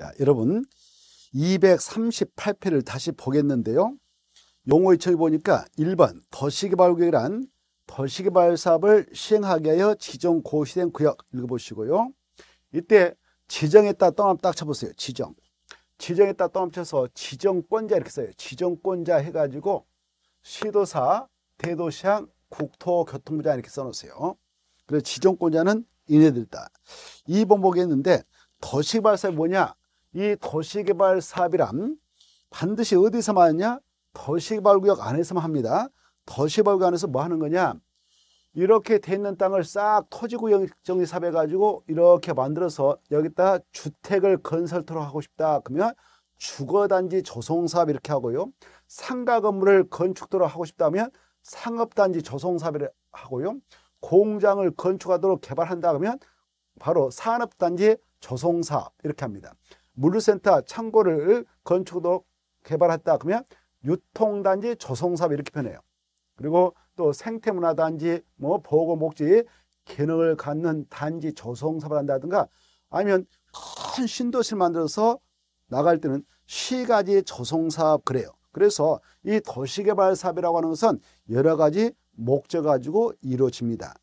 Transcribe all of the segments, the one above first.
자, 여러분 238페를 다시 보겠는데요. 용어 요처이 보니까 1번 도시개발구역이란 도시개발 사업을 시행하게 하여 지정 고시된 구역 읽어보시고요. 이때 지정에따 떠남 딱 쳐보세요. 지정. 지정에따 떠남 쳐서 지정권자 이렇게 써요. 지정권자 해가지고 시도사, 대도시장, 국토교통부장 이렇게 써놓으세요. 그래서 지정권자는 이네들이다. 2번 보겠는데 도시발사 뭐냐? 이 도시개발 사업이란 반드시 어디서만 하냐? 도시개발구역 안에서만 합니다. 도시개발구역 안에서 뭐 하는 거냐? 이렇게 돼 있는 땅을 싹 토지구역 정리 삽해가지고 이렇게 만들어서 여기다 주택을 건설토록 하고 싶다. 그러면 주거단지 조성사업 이렇게 하고요. 상가 건물을 건축도록 하고 싶다면 상업단지 조성사업을 하고요. 공장을 건축하도록 개발한다 그러면 바로 산업단지 조성사업 이렇게 합니다. 물류센터 창고를 건축도 개발했다 그러면 유통단지 조성사업 이렇게 표현해요. 그리고 또 생태문화단지 뭐 보호 목지 기능을 갖는 단지 조성사업을 한다든가 아니면 큰 신도시를 만들어서 나갈 때는 시가지 조성사업 그래요. 그래서 이 도시개발사업이라고 하는 것은 여러 가지 목적 가지고 이루어집니다.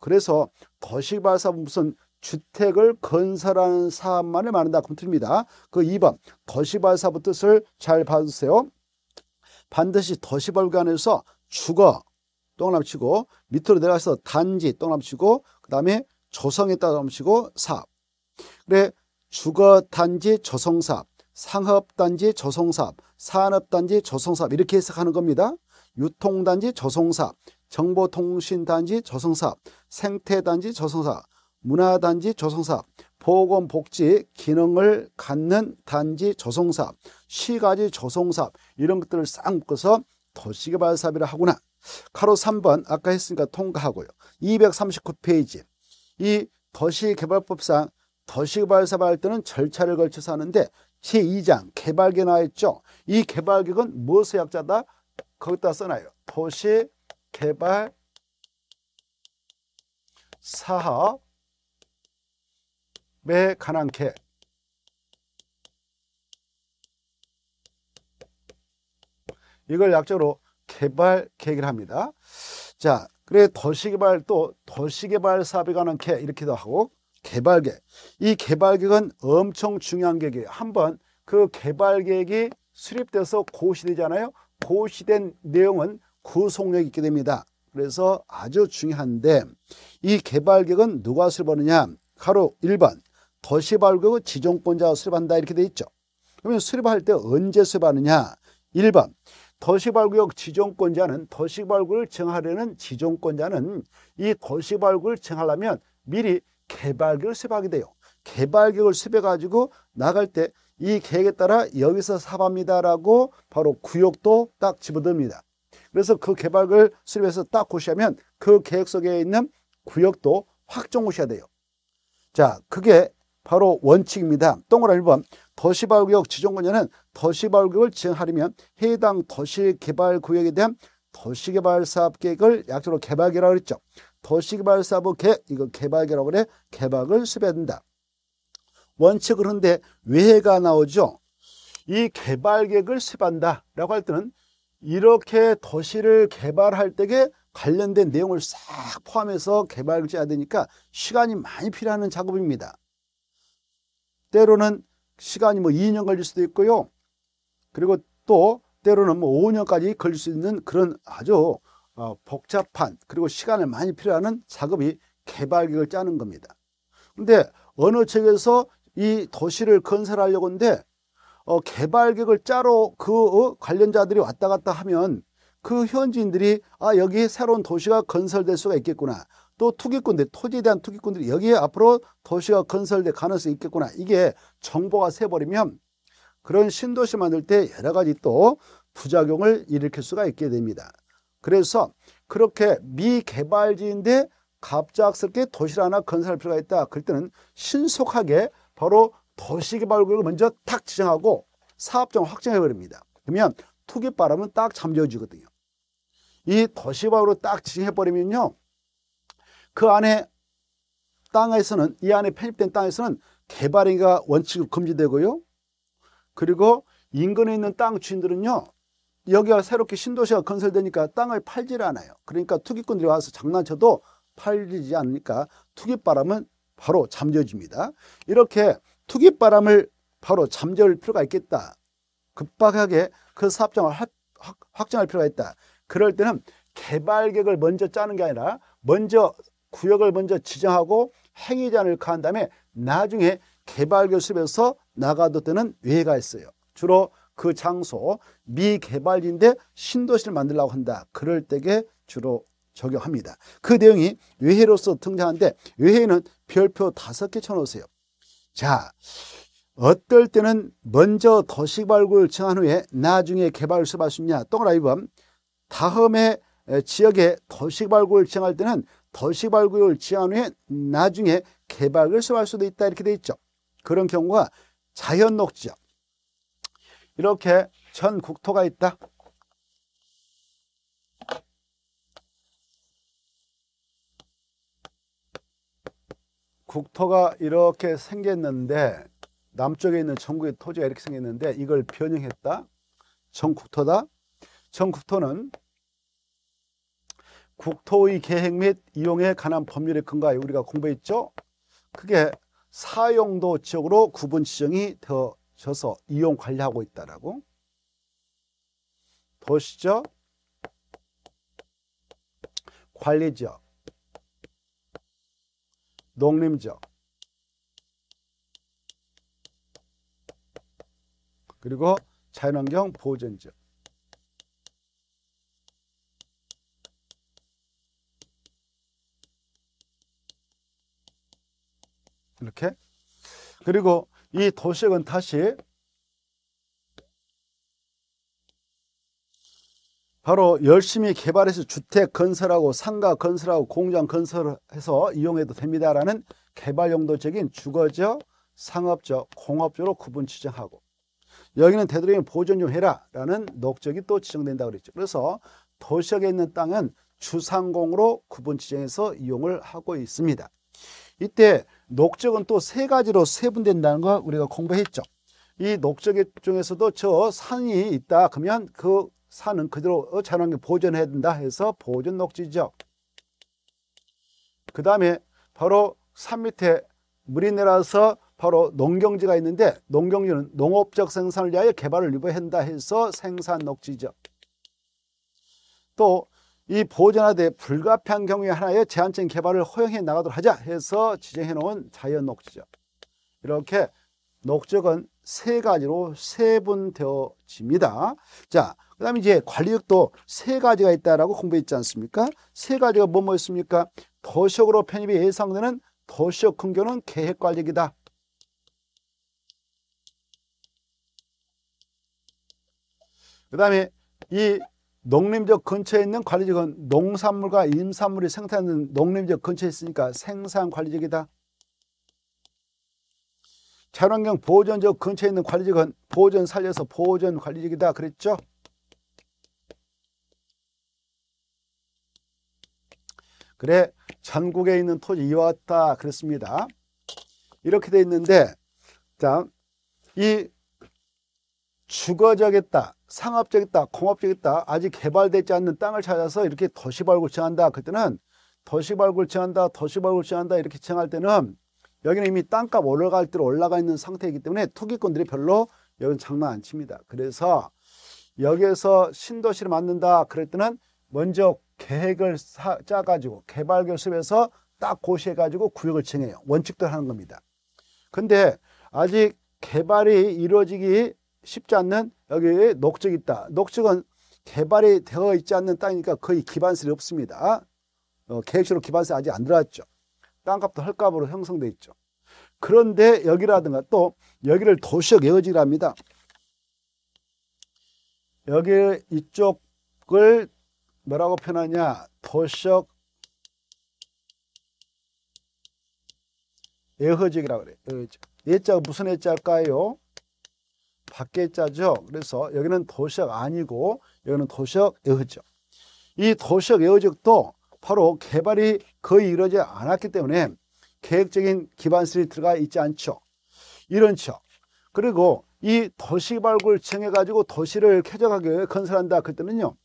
그래서 도시개발사업 무슨 주택을 건설하는 사업만을 말한다. 그럼 틀립니다. 그 2번 거시발사부 뜻을 잘 봐주세요. 반드시 더시발관에서 주거 똥남치고 밑으로 내려가서 단지 똥남치고 그 다음에 조성에 따라 넘치고 사업 그래 주거단지 조성사업 상업단지 조성사업 산업단지 조성사업 이렇게 해석하는 겁니다. 유통단지 조성사업 정보통신단지 조성사업 생태단지 조성사업 문화단지 조성사, 보건복지 기능을 갖는 단지 조성사, 시가지 조성사 이런 것들을 싹 묶어서 도시개발사업이라 하구나. 카로 3번 아까 했으니까 통과하고요. 239페이지 이 도시개발법상 도시개발사업 할 때는 절차를 걸쳐서 하는데 제2장 개발계 나와있죠. 이 개발계획은 무엇의 약자다? 거기다 써놔요. 도시개발 사업 매 가난케 이걸 약자로 개발 계획을 합니다. 자, 그래 도시개발 또 도시개발 사업에 관한 개 이렇게도 하고 개발계이 개발계획은 엄청 중요한 계획이에요. 한번 그 개발계획이 수립돼서 고시되잖아요. 고시된 내용은 구속력이 있게 됩니다. 그래서 아주 중요한데 이 개발계획은 누가 수립하느냐? 바로 1번 더시발고 지정권자 수립한다 이렇게 돼 있죠. 그러면 수립할 때 언제 수립하느냐? 1번 도시발구역 지정권자는 도시발구를 정하려는 지정권자는 이도시발구를 정하려면 미리 개발계획을 수립하게 돼요. 개발계획을 수립해가지고 나갈 때 이 계획에 따라 여기서 사업합니다라고 바로 구역도 딱 집어듭니다. 그래서 그 개발을 계획 수립해서 딱 고시하면 그 계획 속에 있는 구역도 확정 고시해야 돼요. 자, 그게 바로 원칙입니다. 동그라미 1번 도시발구역 지정권자는 도시발구역을 지정하려면 해당 도시개발구역에 대한 도시개발사업계획을 약적으로 개발계라고 그랬죠. 도시개발사업계 개, 이거 개발계라고 그래. 개발을 수립해야 된다. 원칙은그런데왜가 나오죠. 이 개발계획을 수립한다 라고 할 때는 이렇게 도시를 개발할 때에 관련된 내용을 싹 포함해서 개발을 해야 되니까 시간이 많이 필요하는 작업입니다. 때로는 시간이 뭐 2년 걸릴 수도 있고요. 그리고 또 때로는 뭐 5년까지 걸릴 수 있는 그런 아주 어, 복잡한 그리고 시간을 많이 필요하는 작업이 개발계획을 짜는 겁니다. 근데 어느 측에서 이 도시를 건설하려고 하는데 어, 개발계획을 짜러 그 어, 관련자들이 왔다 갔다 하면 그 현지인들이 아 여기 새로운 도시가 건설될 수가 있겠구나 또 투기꾼들, 토지에 대한 투기꾼들이 여기에 앞으로 도시가 건설될 가능성이 있겠구나. 이게 정보가 새버리면 그런 신도시 만들 때 여러 가지 또 부작용을 일으킬 수가 있게 됩니다. 그래서 그렇게 미개발지인데 갑작스럽게 도시를 하나 건설할 필요가 있다. 그럴 때는 신속하게 바로 도시개발구역을 먼저 탁 지정하고 사업장 확정해버립니다. 그러면 투기바람은 딱 잠재워지거든요. 이 도시바로 딱 지정해버리면요. 그 안에 땅에서는 이 안에 편입된 땅에서는 개발행위가 원칙으로 금지되고요. 그리고 인근에 있는 땅 주인들은요. 여기가 새롭게 신도시가 건설되니까 땅을 팔지를 않아요. 그러니까 투기꾼들이 와서 장난쳐도 팔리지 않으니까 투기바람은 바로 잠재워집니다. 이렇게 투기바람을 바로 잠재울 필요가 있겠다. 급박하게 그 사업장을 하, 확, 확정할 필요가 있다. 그럴 때는 개발계획을 먼저 짜는 게 아니라 먼저 구역을 먼저 지정하고 행위제한을 가한 다음에 나중에 개발교습에서 나가도되는 외가 있어요. 주로 그 장소 미개발인데 신도시를 만들려고 한다. 그럴 때에 주로 적용합니다. 그 내용이 외해로서 등장하는데 외해는 별표 다섯 개 쳐놓으세요. 자, 어떨 때는 먼저 도시발굴 을 정한 후에 나중에 개발을 수업할 수 있냐? 동그라미 범. 다음에 지역에 도시발굴 을 정할 때는 더시발구을지한 후에 나중에 개발을 수할 수도 있다 이렇게 돼 있죠. 그런 경우가 자연 녹지역. 이렇게 전 국토가 있다. 국토가 이렇게 생겼는데 남쪽에 있는 전국의 토지가 이렇게 생겼는데 이걸 변형했다. 전국토다. 전국토는 국토의 계획 및 이용에 관한 법률에근거하여 우리가 공부했죠. 그게 사용도 지역으로 구분 지정이 되어져서 이용 관리하고 있다라고. 도시죠. 관리지역, 농림지역, 그리고 자연환경 보전지역 이렇게 그리고 이 도식은 다시 바로 열심히 개발해서 주택 건설하고 상가 건설하고 공장 건설해서 이용해도 됩니다라는 개발용도적인 주거지 상업적 공업지로 구분 지정하고 여기는 되도록이면 보존 좀 해라라는 목적이 또 지정된다고 그랬죠. 그래서 도시역에 있는 땅은 주상공으로 구분 지정해서 이용을 하고 있습니다. 이때 녹적은또세 가지로 세분된다는 걸 우리가 공부했죠. 이 녹적 중에서도 저 산이 있다 그러면 그 산은 그대로 자연환경 보존해야 된다 해서 보존 녹지죠. 그 다음에 바로 산 밑에 물이 내려서 바로 농경지가 있는데 농경지는 농업적 생산을 위하여 개발을 유보한다 해서 생산 녹지죠. 또이 보존하되 불가피한 경우에 하나의 제한적인 개발을 허용해 나가도록 하자 해서 지정해 놓은 자연 녹지적. 이렇게 녹적은 세 가지로 세분되어집니다. 자, 그 다음에 이제 관리역도 세 가지가 있다라고 공부했지 않습니까? 세 가지가 뭐뭐 있습니까? 도시역으로 편입이 예상되는 도시역 근교는 계획관리역이다. 그 다음에 이 농림지역 근처에 있는 관리지역은 농산물과 임산물이 생산되는 농림지역 근처에 있으니까 생산관리지역이다. 자연환경 보존지역 근처에 있는 관리지역은 보존 살려서 보존관리지역이다 그랬죠? 그래 전국에 있는 토지 이와 같다 그렇습니다. 이렇게 돼 있는데 자, 이주거지에따 상업적 있다, 공업적 있다, 아직 개발되지 않는 땅을 찾아서 이렇게 도시발굴 지한다. 그때는 도시발굴 지한다, 도시발굴 지한다 이렇게 지정할 때는 여기는 이미 땅값 올라갈 대로 올라가 있는 상태이기 때문에 투기꾼들이 별로 여기는 장난 안 칩니다. 그래서 여기에서 신도시를 만든다 그럴 때는 먼저 계획을 사, 짜가지고 개발 교습에서 딱 고시해가지고 구역을 정해요. 원칙대로 하는 겁니다. 근데 아직 개발이 이루어지기 쉽지 않는 여기 녹적 있다. 녹적은 개발이 되어 있지 않는 땅이니까 거의 기반세이 없습니다. 어, 계획적으로 기반세 아직 안 들어왔죠. 땅값도 헐값으로 형성돼 있죠. 그런데 여기라든가 또 여기를 도시역 예거지합니다 여기 이쪽을 뭐라고 표현하냐 도시역 예허지역이라고 그래요. 예자가 무슨 예자일까요? 밖에 자죠. 그래서 여기는 도시역 아니고 여기는 도시역 에어적. 이 도시역 에어적도 바로 개발이 거의 이루어지지 않았기 때문에 계획적인 기반설이 들어가 있지 않죠. 이런 척. 그리고 이 도시발굴 정해가지고 도시를 쾌적하게 건설한다. 그때는요.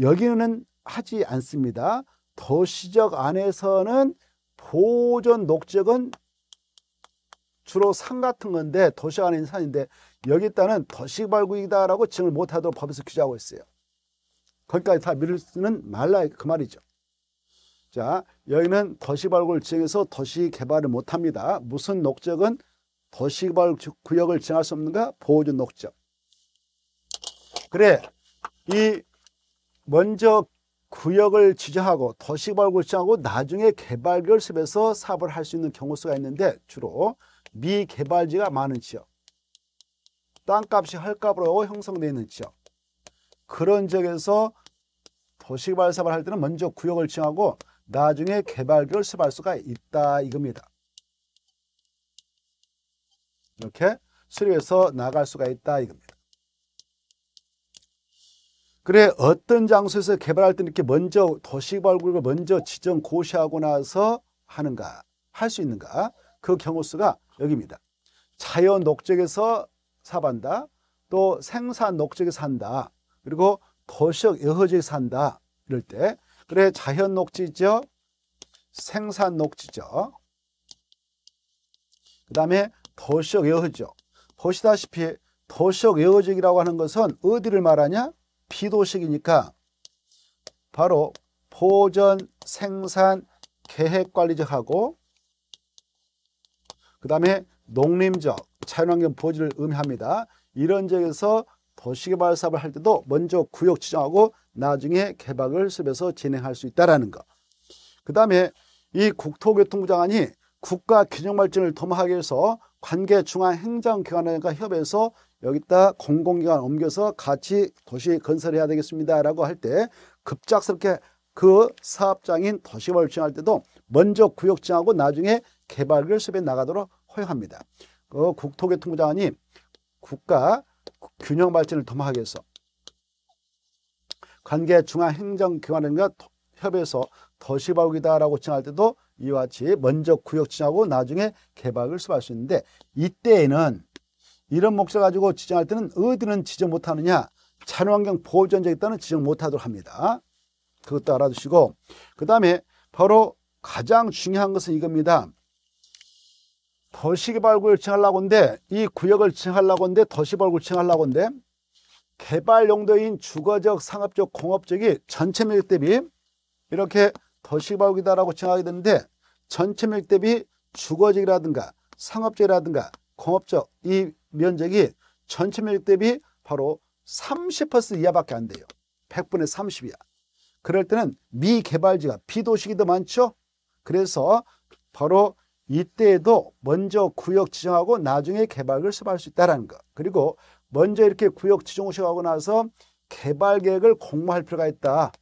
여기는 하지 않습니다. 도시적 안에서는 보존 녹적은 주로 산 같은 건데 도시 안에 있는 산인데 여기 있다는 도시발굴이다라고 칭을 못하도록 법에서 규제하고 있어요. 거기까지 다 밀지는 말라 그 말이죠. 자 여기는 도시발굴 지에서 도시 개발을 못합니다. 무슨 목적은 도시개발 구역을 정할 수 없는가? 보호준 목적. 그래 이 먼저 구역을 지정하고 도시발구지하고 나중에 개발결습에서 사업을 할 수 있는 경우수가 있는데 주로 미개발지가 많은 지역 땅값이 헐값으로 형성되어 있는 지역. 그런 지역에서 도시개발사업을 할 때는 먼저 구역을 지 정하고 나중에 개발비를 수립할 수가 있다 이겁니다. 이렇게 수립해서 나갈 수가 있다 이겁니다. 그래 어떤 장소에서 개발할 때는 이렇게 먼저 도시개발 구역을 먼저 지정 고시하고 나서 하는가 할 수 있는가 그 경우 수가 여기입니다. 자연 녹지에서 사반다. 또 생산 녹지에 산다. 그리고 도시역 여허지에 산다. 이럴 때 그래 자연 녹지죠. 생산 녹지죠. 그 다음에 도시역 여허죠 보시다시피 도시역 여허지역이라고 하는 것은 어디를 말하냐? 비도식이니까 바로 보전 생산 계획관리적하고 그 다음에 농림적, 자연환경 보호지를 의미합니다. 이런 지역에서 도시개발 사업을 할 때도 먼저 구역 지정하고 나중에 개발을 수립해서 진행할 수 있다는 것. 그 다음에 이 국토교통부 장관이 국가 균형 발전을 도모하기 위해서 관계 중앙 행정기관과 협의해서 여기다 공공기관 옮겨서 같이 도시 건설해야 되겠습니다라고 할 때 급작스럽게 그 사업장인 도시개발을 진행할 때도 먼저 구역 지정하고 나중에 개발을 수립해 나가도록 허용합니다. 어, 그 국토교통부 장이 국가 균형 발전을 도모하기 위해서 관계 중앙행정기관과 협의해서 도시바우기다라고 칭할 때도 이와 같이 먼저 구역 지정하고 나중에 개발을 수립수 있는데 이때에는 이런 목적 가지고 지정할 때는 어디는 지정 못하느냐 자연환경 보호 전쟁에 따른 지정 못하도록 합니다. 그것도 알아두시고 그 다음에 바로 가장 중요한 것은 이겁니다. 도시개발구역을 정하려고 하는데 이 구역을 정하려고 하는데 도시개발구역을 정하려고 하는데 개발 용도인 주거적, 상업적, 공업적이 전체 면적 대비 이렇게 도시개발구역이다라고 정하게 되는데 전체 면적 대비 주거적이라든가 상업적이라든가 공업적 이 면적이 전체 면적 대비 바로 30% 이하밖에 안 돼요. 100분의 30이야. 그럴 때는 미개발지가 비도시기도 많죠. 그래서 바로 이때에도 먼저 구역 지정하고 나중에 개발을 수립할 수 있다는 것. 그리고 먼저 이렇게 구역 지정하고 나서 개발 계획을 공모할 필요가 있다.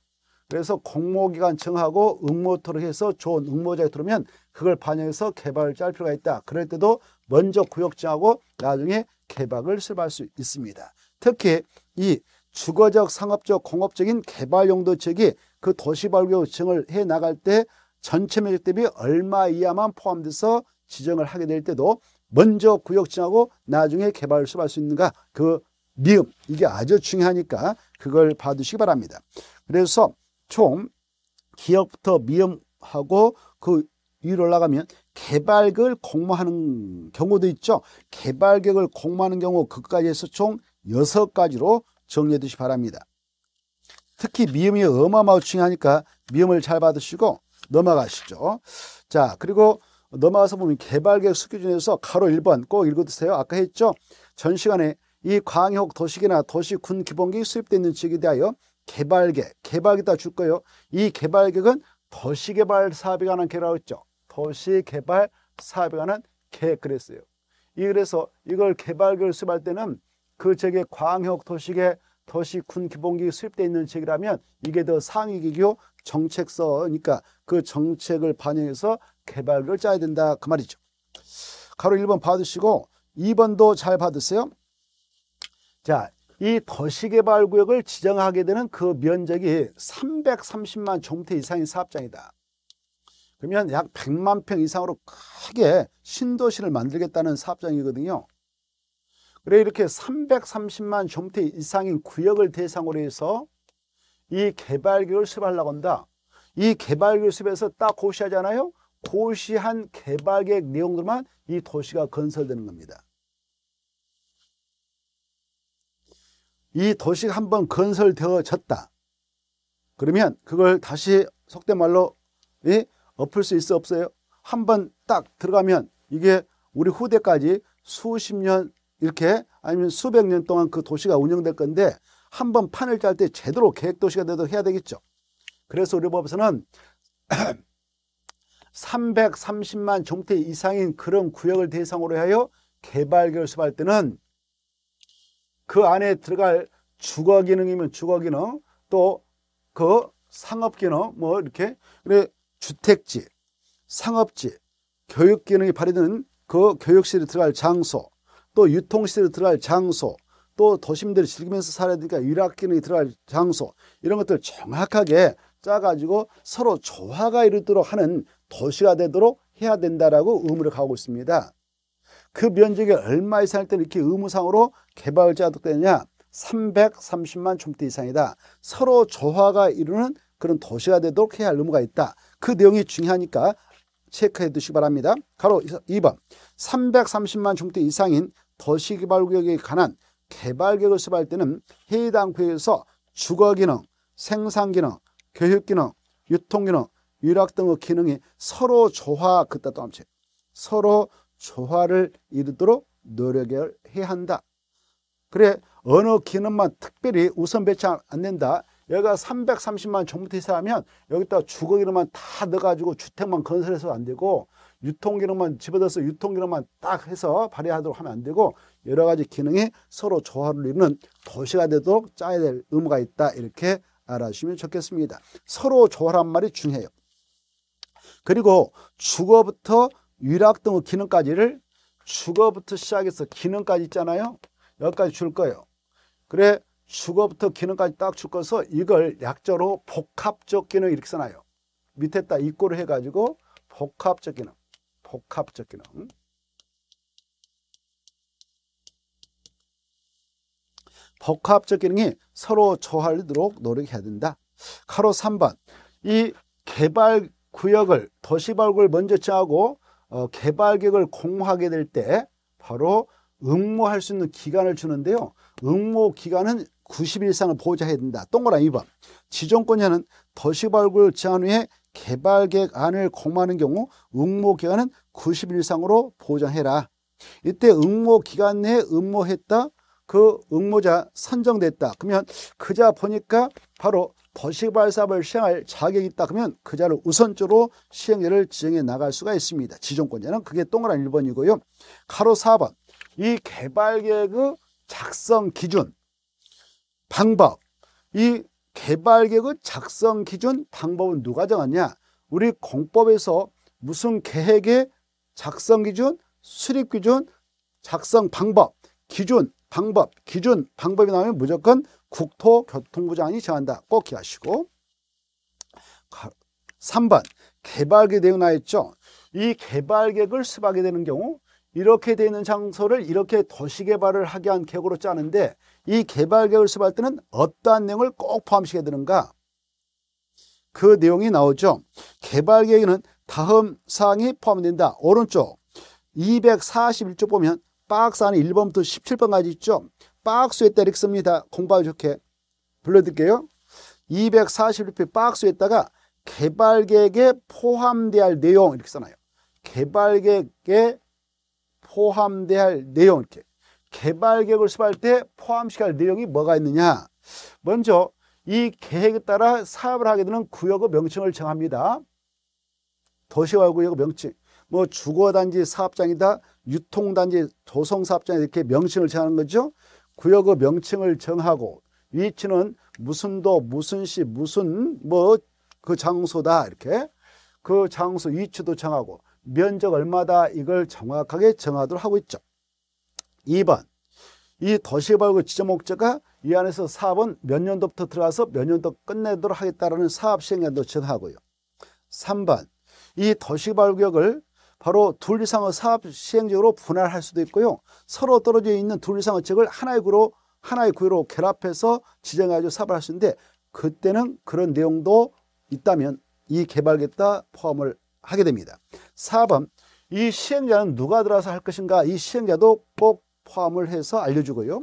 그래서 공모기간 정하고 응모토록 해서 좋은 응모자에 들어오면 그걸 반영해서 개발을 짤 필요가 있다. 그럴 때도 먼저 구역 정하고 나중에 개발을 수립할 수 있습니다. 특히 이 주거적, 상업적, 공업적인 개발 용도 측이 그도시발굴 요청을 해 나갈 때 전체 면적 대비 얼마 이하만 포함돼서 지정을 하게 될 때도 먼저 구역 지정하고 나중에 개발을 수립할 수 있는가 그 미음 이게 아주 중요하니까 그걸 봐두시기 바랍니다. 그래서 총 기업부터 미음하고 그 위로 올라가면 개발을 공모하는 경우도 있죠. 개발계획을 공모하는 경우 그까지 해서 총6 가지로 정리해 두시 기 바랍니다. 특히 미음이 어마어마하고 중요하니까 미음을 잘 받으시고 넘어가시죠. 자, 그리고 넘어가서 보면 개발계획 수기중에서 가로 1번 꼭 읽어두세요. 아까 했죠? 전 시간에 이 광역 도시기나 도시군 기본계획 수립되어 있는 지역에 대하여 개발계획, 개발계획 다줄 거예요. 이 개발계획은 도시개발 사업에 관한 계획이라고 했죠. 도시개발 사업에 관한 계획 그랬어요. 이 그래서 이걸 개발계획 을 수립할 때는 그 지역의 광역 도시계 도시군 기본계획 수립되어 있는 지역이라면 이게 더 상위기교 정책서니까 그러니까 그 정책을 반영해서 개발을 짜야 된다 그 말이죠. 가로 1번 받으시고 2번도 잘 받으세요. 자, 이 도시개발구역을 지정하게 되는 그 면적이 330만 종태 이상인 사업장이다. 그러면 약 100만 평 이상으로 크게 신도시를 만들겠다는 사업장이거든요. 그래 이렇게 330만 종태 이상인 구역을 대상으로 해서 이 개발교육을 수업하려고 한다. 이 개발교육 에서딱 고시하잖아요. 고시한 개발계획 내용들만 이 도시가 건설되는 겁니다. 이 도시가 한번 건설되어졌다. 그러면 그걸 다시 속된 말로 예? 엎을 수 있어 없어요? 한번 딱 들어가면 이게 우리 후대까지 수십 년 이렇게 아니면 수백 년 동안 그 도시가 운영될 건데 한번 판을 짤 때 제대로 계획도시가 되도록 해야 되겠죠. 그래서 우리 법에서는 330만 종태 이상인 그런 구역을 대상으로 하여 개발 을수립할 때는 그 안에 들어갈 주거 기능이면 주거 기능 또 그 상업 기능 뭐 이렇게 그래 주택지, 상업지, 교육 기능이 발휘되는 그 교육실에 들어갈 장소 또 유통실에 들어갈 장소 또 도심들을 즐기면서 살아야 되니까 유락기능이 들어갈 장소 이런 것들 정확하게 짜가지고 서로 조화가 이루도록 하는 도시가 되도록 해야 된다라고 의무를 가하고 있습니다. 그 면적이 얼마 이상일 때는 이렇게 의무상으로 개발을 짜득되느냐 330만 촘대 이상이다. 서로 조화가 이루는 그런 도시가 되도록 해야 할 의무가 있다. 그 내용이 중요하니까 체크해 두시기 바랍니다. 가로 2번 330만 촘대 이상인 도시개발구역에 관한 개발 계획을 수립할 때는 해당 구역에서 주거 기능, 생산 기능, 교육 기능, 유통 기능, 유락 등의 기능이 서로 조화 그따 또 함체 서로 조화를 이루도록 노력을 해야 한다. 그래 어느 기능만 특별히 우선 배치 안 된다. 여기가 330만 종부터 사하면 여기다 주거 기능만 다 넣어가지고 주택만 건설해서 안 되고 유통 기능만 집어넣어서 유통 기능만 딱 해서 발휘하도록 하면 안 되고 여러 가지 기능이 서로 조화를 이루는 도시가 되도록 짜야 될 의무가 있다 이렇게 알아주시면 좋겠습니다. 서로 조화란 말이 중요해요. 그리고 주거부터 위락 등의 기능까지를 주거부터 시작해서 기능까지 있잖아요. 여기까지 줄 거예요. 그래 주거부터 기능까지 딱 줄 거서 이걸 약자로 복합적 기능 이렇게 써놔요. 밑에다 입고를 해가지고 복합적 기능. 복합적 기능 복합적 기능이 서로 조화하도록 노력해야 된다. 카로 3번 이 개발 구역을 도시 발굴 먼저 정하고 어, 개발 계획을 공모하게 될 때 바로 응모할 수 있는 기간을 주는데요. 응모 기간은 90일 이상을 보호해야 된다. 동그라미 2번. 지정권자는 도시 발굴 제한 후에 개발 계획안을 공모하는 경우 응모 기간은 90일 이상으로 보장해라. 이때 응모 기간 내에 응모했다. 그 응모자 선정됐다. 그러면 그자 보니까 바로 도시발 사업을 시행할 자격이 있다. 그러면 그자를 우선적으로 시행례를 지정해 나갈 수가 있습니다. 지정권자는 그게 동그란 1번이고요. 가로 4번. 이 개발계획의 작성 기준, 방법, 이 개발 계획은 작성 기준 방법은 누가 정하냐? 우리 공법에서 무슨 계획의 작성 기준, 수립 기준, 작성 방법, 기준, 방법, 기준, 방법이 나오면 무조건 국토교통부 장이 정한다. 꼭 기하시고 3번 개발계 획 대응 나했죠. 이 개발계획을 수립하게 되는 경우 이렇게 되어 있는 장소를 이렇게 도시개발을 하게 한 계획으로 짜는데 이 개발 계획을 수립할 때는 어떠한 내용을 꼭 포함시켜야 되는가? 그 내용이 나오죠. 개발 계획에는 다음 사항이 포함된다. 오른쪽 241쪽 보면 박스 안에 1번부터 17번까지 있죠. 박스에다 이렇게 씁니다. 공부하기 좋게. 불러드릴게요. 241쪽 박스에다가 개발 계획에 포함돼야 할 내용 이렇게 써놔요. 개발 계획에 포함돼야 할 내용 이렇게. 개발 계획을 수립할 때포함시킬 내용이 뭐가 있느냐. 먼저 이 계획에 따라 사업을 하게 되는 구역의 명칭을 정합니다. 도시화 구역 의 명칭, 뭐 주거단지 사업장이다, 유통단지 조성사업장 이렇게 명칭을 정하는 거죠. 구역의 명칭을 정하고 위치는 무슨 도, 무슨 시, 무슨 뭐 그 장소다 이렇게 그 장소 위치도 정하고 면적 얼마다 이걸 정확하게 정하도록 하고 있죠. 2번 이 도시개발구 지정목적가 이 안에서 사업은 몇 년도부터 들어가서 몇 년도 끝내도록 하겠다라는 사업 시행연도 전하고요 3번 이 도시개발구역을 바로 둘 이상의 사업 시행적으로 분할할 수도 있고요. 서로 떨어져 있는 둘 이상의 지역을 하나의 구로 하나의 구로 결합해서 지정해가지 사업을 할 수 있는데 그때는 그런 내용도 있다면 이 개발겠다 포함을 하게 됩니다. 4번 이 시행자는 누가 들어서 할 것인가 이 시행자도 꼭 포함을 해서 알려주고요.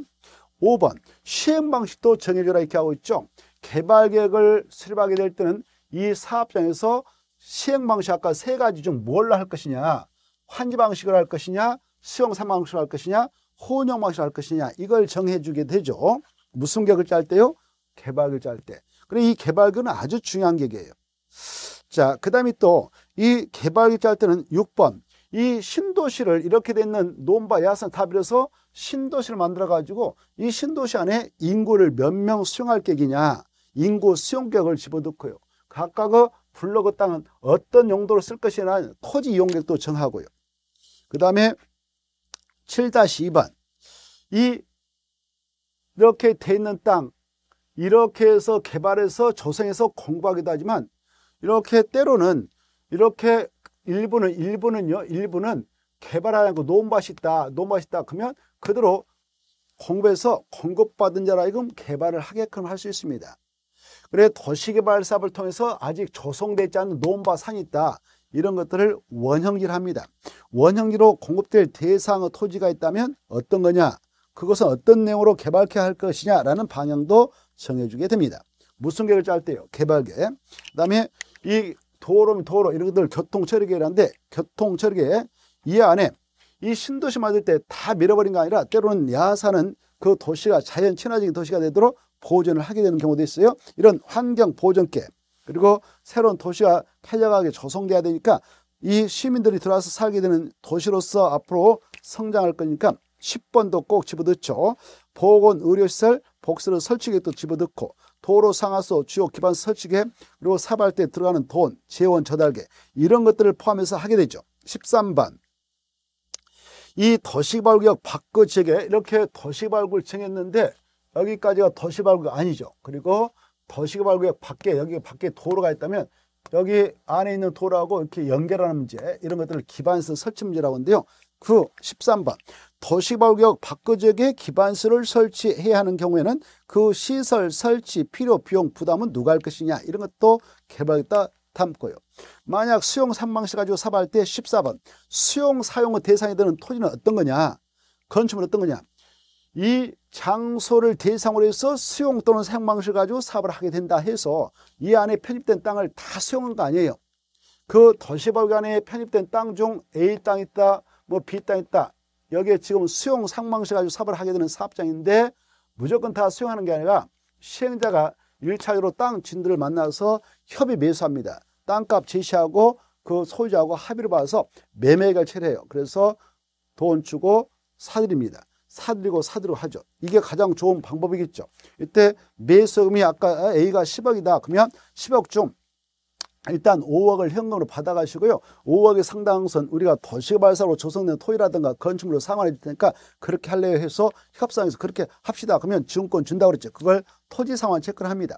5번 시행 방식도 정해져라 이렇게 하고 있죠. 개발 계획을 수립하게 될 때는 이 사업장에서 시행 방식 아까 세 가지 중 뭘로 할 것이냐 환지 방식을 할 것이냐 수용 사 방식을 할 것이냐 혼용 방식을 할 것이냐 이걸 정해주게 되죠. 무슨 계획을 짤 때요? 개발을 계획짤 때. 그리고 이개발계획은 아주 중요한 계획이에요. 자, 그 다음에 또 이개발 계획 짤 때는 6번 이 신도시를 이렇게 돼 있는 논바 야산 탑이라서 신도시를 만들어 가지고 이 신도시 안에 인구를 몇 명 수용할 계획이냐 인구 수용 계획을 집어넣고요. 각각의 블로그 땅은 어떤 용도로 쓸 것이냐 토지 이용객도 정하고요. 그 다음에 7-2번 이 이렇게 돼 있는 땅 이렇게 해서 개발해서 조성해서 공부하기도 하지만 이렇게 때로는 이렇게 일부는 일부는요. 일부는 개발하고 너무 맛있다. 너무 맛있다. 그러면 그대로 공부해서 공급받은 자라 이금 개발을 하게끔 할 수 있습니다. 그래 도시개발 사업을 통해서 아직 조성되지 않은 논밭 산이 있다. 이런 것들을 원형질합니다. 원형지로 공급될 대상의 토지가 있다면 어떤 거냐? 그것은 어떤 내용으로 개발해야 할 것이냐라는 방향도 정해주게 됩니다. 무슨 계획을 짤 때요? 개발계. 그 다음에 이 도로면 도로 이런 것들 교통처리계라는데 교통처리에이 안에 이 신도시 만들 때 다 밀어버린 게 아니라 때로는 야사는 그 도시가 자연 친화적인 도시가 되도록 보존을 하게 되는 경우도 있어요. 이런 환경 보존계 그리고 새로운 도시가 쾌적하게 조성돼야 되니까 이 시민들이 들어와서 살게 되는 도시로서 앞으로 성장할 거니까 10번도 꼭 집어넣죠. 보건, 의료시설, 복수를 설치계획도 집어넣고 도로 상하수, 주요 기반 설치계, 그리고 사발 때 들어가는 돈, 재원 저달계 이런 것들을 포함해서 하게 되죠. 13반 이 도시발구역 바꿔지게 이렇게 도시발굴를 정했는데 여기까지가 도시발구가 아니죠. 그리고 도시발구역 밖에 여기 밖에 도로가 있다면 여기 안에 있는 도로하고 이렇게 연결하는 문제 이런 것들을 기반서 설치 문제라고 하는데요. 그 13번 도시발격 박거적의 기반수를 설치해야 하는 경우에는 그 시설 설치 필요 비용 부담은 누가 할 것이냐 이런 것도 개발했다 담고요. 만약 수용 산망시 가지고 사업할 때 14번 수용 사용의 대상이 되는 토지는 어떤 거냐 건축물은 어떤 거냐 이 장소를 대상으로 해서 수용 또는 사용망시 가지고 사업을 하게 된다 해서 이 안에 편입된 땅을 다 수용한 거 아니에요. 그도시발안에 편입된 땅 중 A 땅이 있다 뭐 빚다 있다. 여기에 지금 수용 상망시 가지고 사업을 하게 되는 사업장인데 무조건 다 수용하는 게 아니라 시행자가 1차적으로땅 진들을 만나서 협의 매수합니다. 땅값 제시하고 그 소유자하고 합의를 봐서 매매액 체결해요. 그래서 돈 주고 사드립니다. 사들이고 사들고 하죠. 이게 가장 좋은 방법이겠죠. 이때 매수금이 아까 A가 10억이다. 그러면 10억 중 일단 5억을 현금으로 받아가시고요. 5억의 상당선 우리가 도시개발사로 조성된 토이라든가 건축물로 상환해 줄 테니까 그렇게 할래요 해서 협상에서 그렇게 합시다. 그러면 지원권 준다고 그랬죠. 그걸 토지 상환 체크를 합니다.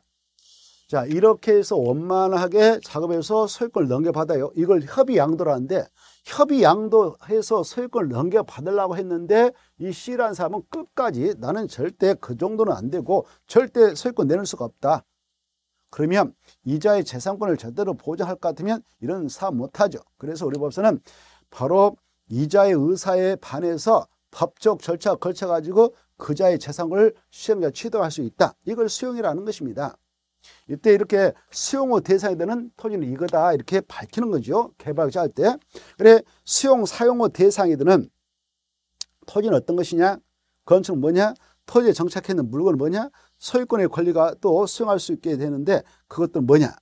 자 이렇게 해서 원만하게 작업해서 소유권을 넘겨받아요. 이걸 협의 양도라는데 협의 양도해서 소유권을 넘겨받으려고 했는데 이 C라는 사람은 끝까지 나는 절대 그 정도는 안 되고 절대 소유권 내는 수가 없다. 그러면 이자의 재산권을 제대로 보장할 것 같으면 이런 사 못하죠. 그래서 우리 법사는 바로 이자의 의사에 반해서 법적 절차에 걸쳐가지고 그자의 재산권을 수용자 취득할 수 있다. 이걸 수용이라는 것입니다. 이때 이렇게 수용후 대상이 되는 토지는 이거다 이렇게 밝히는 거죠. 개발자 할 때. 그래 수용 사용후 대상이 되는 토지는 어떤 것이냐? 건축 뭐냐? 토지에 정착해 있는 물건은 뭐냐? 소유권의 권리가 또 수용할 수 있게 되는데 그것들은 뭐냐?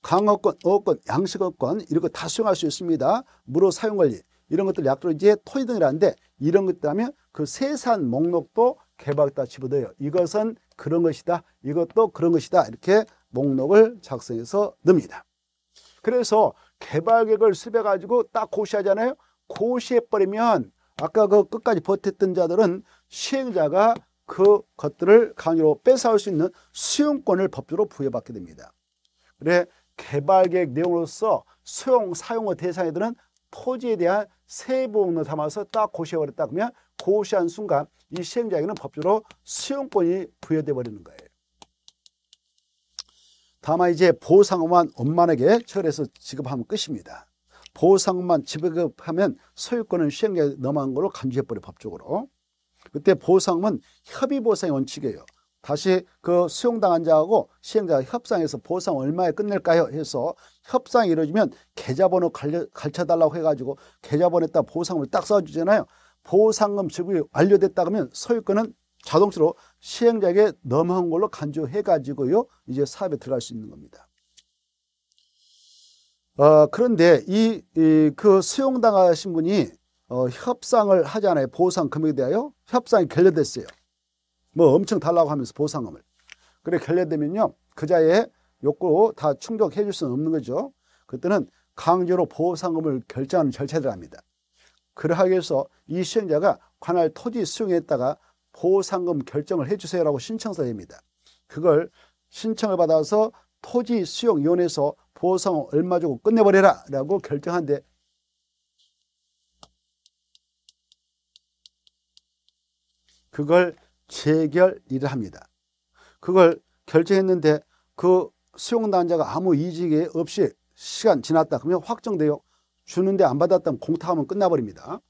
강어권, 어권, 양식어권 이런 거다 수용할 수 있습니다. 무료 사용관리 이런 것들 약도 이제 토지 등이라는데 이런 것들 하면 그 세산 목록도 개박다 집어넣어요. 이것은 그런 것이다. 이것도 그런 것이다. 이렇게 목록을 작성해서 넣습니다. 그래서 개발객을수배해가지고딱 고시하잖아요. 고시해버리면 아까 그 끝까지 버텼던 자들은 시행자가 그 것들을 강요로 뺏어올 수 있는 수용권을 법적으로 부여받게 됩니다. 그래 개발계획 내용으로서 수용, 사용의 대상에들은 토지에 대한 세부분을 담아서 딱 고시해버렸다 그러면 고시한 순간 이 시행자에게는 법적으로 수용권이 부여돼 버리는 거예요. 다만 이제 보상만 원만하게 처리해서 지급하면 끝입니다. 보상만 지급하면 소유권은 시행자에 넘어간 걸로 간주해버려 법적으로. 그때 보상은 협의 보상의 원칙이에요. 다시 그 수용당한 자하고 시행자 협상해서 보상 얼마에 끝낼까요? 해서 협상이 이루어지면 계좌번호 갈쳐달라고 해가지고 계좌번호에다 보상을 딱 써주잖아요. 보상금 지급이 완료됐다 그러면 소유권은 자동적으로 시행자에게 넘어간 걸로 간주해가지고요. 이제 사업에 들어갈 수 있는 겁니다. 어, 그런데 이, 이, 그 수용당하신 분이 어, 협상을 하잖아요. 보상 금액에 대하여 협상이 결렬됐어요. 뭐 엄청 달라고 하면서 보상금을. 그래 결렬되면요. 그 자의 욕구 다 충족해 줄 수는 없는 거죠. 그때는 강제로 보상금을 결정하는 절차를 합니다. 그러하기 위해서 이 시행자가 관할 토지 수용했다가 보상금 결정을 해주세요라고 신청서 됩니다. 그걸 신청을 받아서 토지 수용위원회에서 보상 얼마 주고 끝내버려라 라고 결정한데 그걸 재결일을 합니다. 그걸 결제했는데 그 수용단자가 아무 이직이 없이 시간 지났다 그러면 확정돼요. 주는데 안 받았다면 공탁하면 끝나버립니다.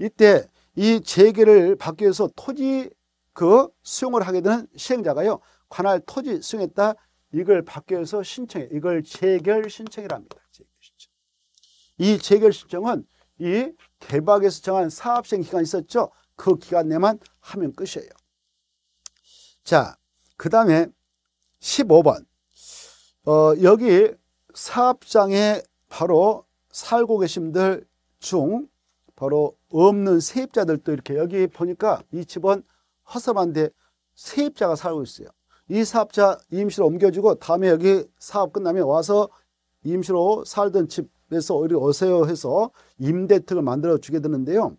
이때 이 재개를 받기 위해서 토지 그 수용을 하게 되는 시행자가요. 관할 토지 수용했다. 이걸 받기 위해서 신청해. 이걸 재결 신청이랍니다. 재결 신청. 이 재결 신청은 이 개박에서 정한 사업시행 기간 있었죠. 그 기간 내만 하면 끝이에요. 자, 그 다음에 15번. 어, 여기 사업장에 바로 살고 계신들 중 바로 없는 세입자들도 이렇게 여기 보니까 이 집은 허섭한데 세입자가 살고 있어요. 이 사업자 임시로 옮겨주고 다음에 여기 사업 끝나면 와서 임시로 살던 집에서 오히려 오세요 해서 임대택을 만들어 주게 되는데요.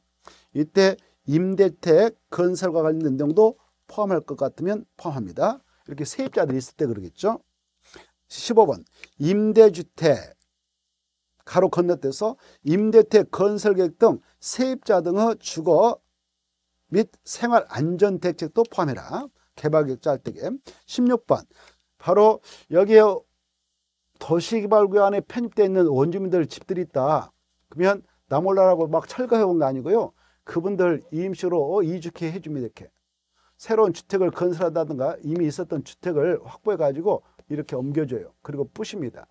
이때 임대택, 주 건설과 관련된 내용도 포함할 것 같으면 포함합니다. 이렇게 세입자들이 있을 때 그러겠죠. 15번 임대주택 가로 건너뛰어서 임대택, 주 건설계획 등 세입자 등의 주거 및 생활안전대책도 포함해라. 개발계획짤 때게 16번 바로 여기에 도시개발구역안에 편입되어 있는 원주민들 집들이 있다. 그러면 나몰라라고 막 철거해온 거 아니고요. 그분들 임시로 이주케 해줍니다. 이렇게. 새로운 주택을 건설한다든가 이미 있었던 주택을 확보해 가지고 이렇게 옮겨줘요. 그리고 뿌십니다.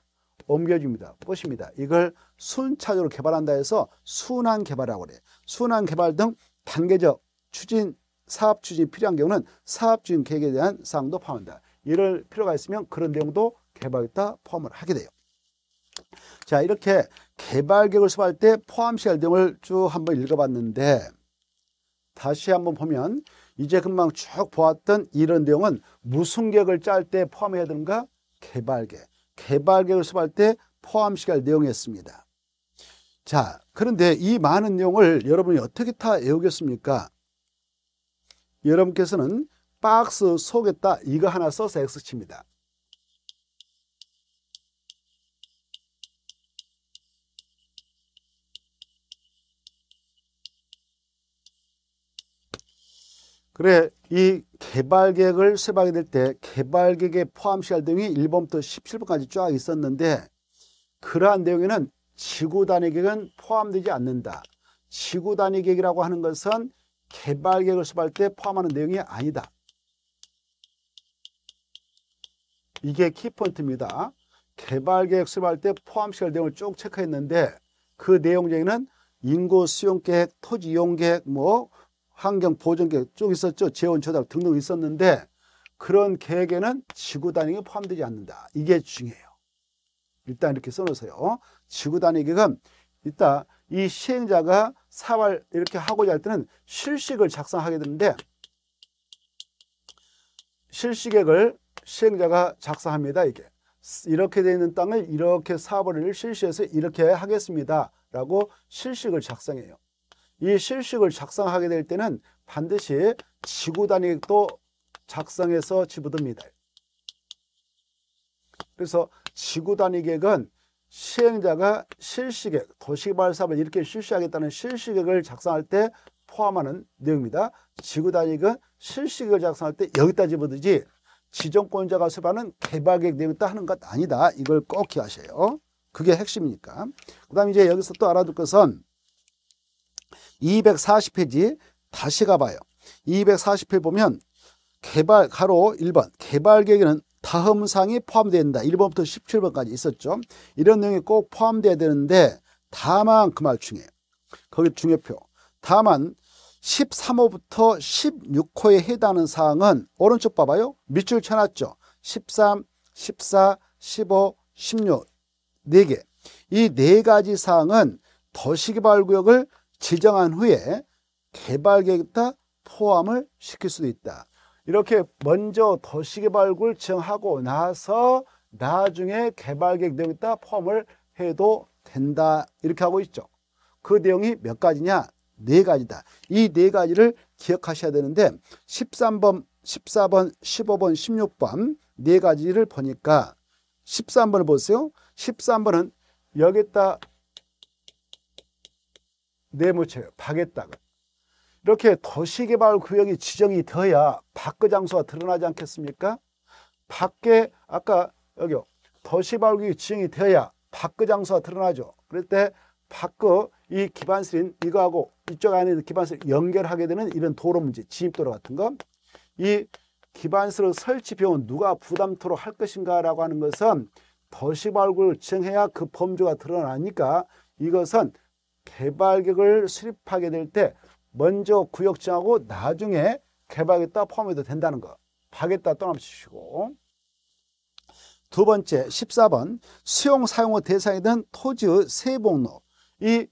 옮겨줍니다. 뿌십니다. 이걸 순차적으로 개발한다 해서 순환 개발이라고 그래요. 순환 개발 등 단계적 추진 사업 추진이 필요한 경우는 사업 추진 계획에 대한 사항도 포함한다. 이럴 필요가 있으면 그런 내용도 개발했다 포함을 하게 돼요. 자 이렇게 개발 계획을 수업할 때 포함시설 등을 쭉 한번 읽어봤는데 다시 한번 보면 이제 금방 쭉 보았던 이런 내용은 무슨 계획을 짤 때 포함해야 되는가? 개발 계 개발 계획을 수업할 때 포함시킬 내용이었습니다. 자, 그런데 이 많은 내용을 여러분이 어떻게 다 외우겠습니까? 여러분께서는 박스 속에다 이거 하나 써서 X칩니다. 그래 이개발계획을 수립하게 될 때개발계획에 포함시할 내용이 1번부터 17번까지 쫙 있었는데 그러한 내용에는 지구 단위 계획은 포함되지 않는다. 지구 단위 계획이라고 하는 것은 개발 계획을 수립할 때 포함하는 내용이 아니다. 이게 키포인트입니다. 개발 계획 수립할 때 포함시킬 내용을 쭉 체크했는데 그 내용 중에는 인구 수용 계획, 토지 이용 계획, 뭐 환경보존계 쭉 있었죠. 재원조달 등등 있었는데 그런 계획에는 지구 단위가 포함되지 않는다. 이게 중요해요. 일단 이렇게 써놓으세요. 지구 단위 계획은 이따 이 시행자가 사활 이렇게 하고자 할 때는 실식을 작성하게 되는데 실시계획을 시행자가 작성합니다. 이게 이렇게 되어 있는 땅을 이렇게 사업을 실시해서 이렇게 하겠습니다. 라고 실식을 작성해요. 이 실식을 작성하게 될 때는 반드시 지구 단위도 작성해서 집어듭니다. 그래서 지구 단위 계획은 시행자가 실시계획 도시개발사업을 이렇게 실시하겠다는 실시객을 작성할 때 포함하는 내용입니다. 지구 단위은 실시객을 작성할 때 여기다 집어드지 지정권자가 수반하는 개발계획 내용이다 하는 것 아니다. 이걸 꼭 기하세요. 그게 핵심이니까. 그 다음 에 이제 여기서 또 알아둘 것은 240페이지 다시 가봐요. 240페이지 보면 개발 가로 1번 개발 계획에는 다음 사항이 포함된다. 1번부터 17번까지 있었죠. 이런 내용이 꼭 포함돼야 되는데 다만 그 말 중에 거기 중요표 다만 13호부터 16호에 해당하는 사항은 오른쪽 봐봐요. 밑줄 쳐놨죠. 13, 14, 15, 16 4개. 이 4가지 사항은 도시개발구역을 지정한 후에 개발 계획에 다 포함을 시킬 수도 있다. 이렇게 먼저 도시개발구를 지정하고 나서 나중에 개발 계획 내용에 다 포함을 해도 된다. 이렇게 하고 있죠. 그 내용이 몇 가지냐? 네 가지다. 이 네 가지를 기억하셔야 되는데 13번, 14번, 15번, 16번 네 가지를 보니까 13번을 보세요. 13번은 여기다 내무채, 박에땅 이렇게 도시개발 구역이 지정이 돼야 밖의 장소가 드러나지 않겠습니까? 밖에 아까 여기 도시개발 구역이 지정이 돼야 밖의 장소가 드러나죠. 그럴 때 밖의 이기반스인 이거하고 이쪽 안에 있는 기반스 연결하게 되는 이런 도로 문제, 진입도로 같은 거. 이 기반스로 설치 비용은 누가 부담토록 할 것인가라고 하는 것은 도시발굴을 지정해야 그 범주가 드러나니까 이것은 개발계을 수립하게 될 때 먼저 구역정하고 나중에 개발하다 포함해도 된다는 거. 하겠다 떠나주시고 두 번째 14번 수용 사용의 대상이 된 토지의 세복로 이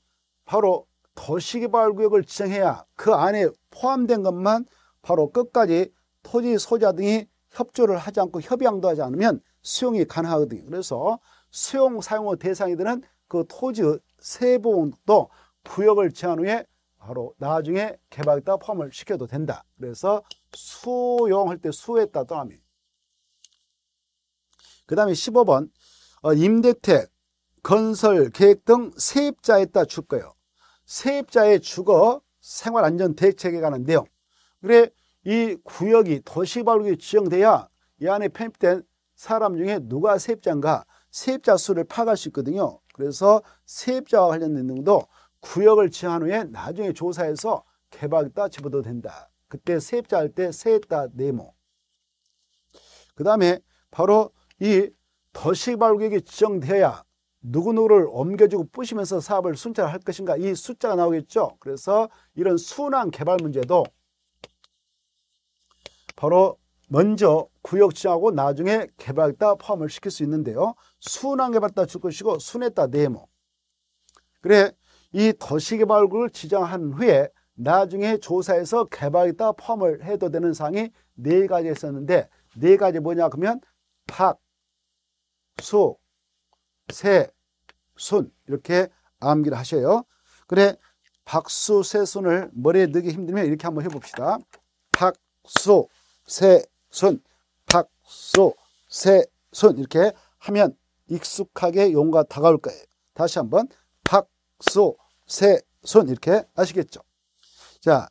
바로 도시개발구역을 지정해야 그 안에 포함된 것만 바로 끝까지 토지 소자 등이 협조를 하지 않고 협양도 하지 않으면 수용이 가능하거든요. 그래서 수용 사용의 대상이 되는 그토지 세부도 구역을 제한 후에 바로 나중에 개발에다 포함을 시켜도 된다. 그래서 수용할 때 수했다 떠남이. 그 다음에 15번 어, 임대택, 건설, 계획 등 세입자에 다줄 거예요. 세입자의 주거 생활안전대책에 관한 내용. 그래 이 구역이 도시발굴이 지정돼야 이 안에 편입된 사람 중에 누가 세입자인가 세입자 수를 파악할 수 있거든요. 그래서 세입자와 관련된 내용도 구역을 지한 후에 나중에 조사해서 개발에다 집어도 된다. 그때 세입자 할 때 세했다 네모. 그 다음에 바로 이더시발구이 지정되어야 누구누구를 옮겨주고 뿌시면서 사업을 순찰 할 것인가 이 숫자가 나오겠죠. 그래서 이런 순환 개발 문제도 바로 먼저 구역 지하고 나중에 개발다 포함을 시킬 수 있는데요. 순항해 봤다 줄 것이고 순했다 네모. 그래 이 도시개발구를 지정한 후에 나중에 조사에서 개발에다 포함을 해도 되는 사항이 네 가지 있었는데 네 가지 뭐냐 그러면 박, 수, 세, 순 이렇게 암기를 하셔요. 그래 박수, 세, 순을 머리에 넣기 힘들면 이렇게 한번 해봅시다. 박수, 세, 순 박수, 세, 순 이렇게 하면 익숙하게 용과 다가올 거예요. 다시 한번 박소, 세손 이렇게 아시겠죠? 자,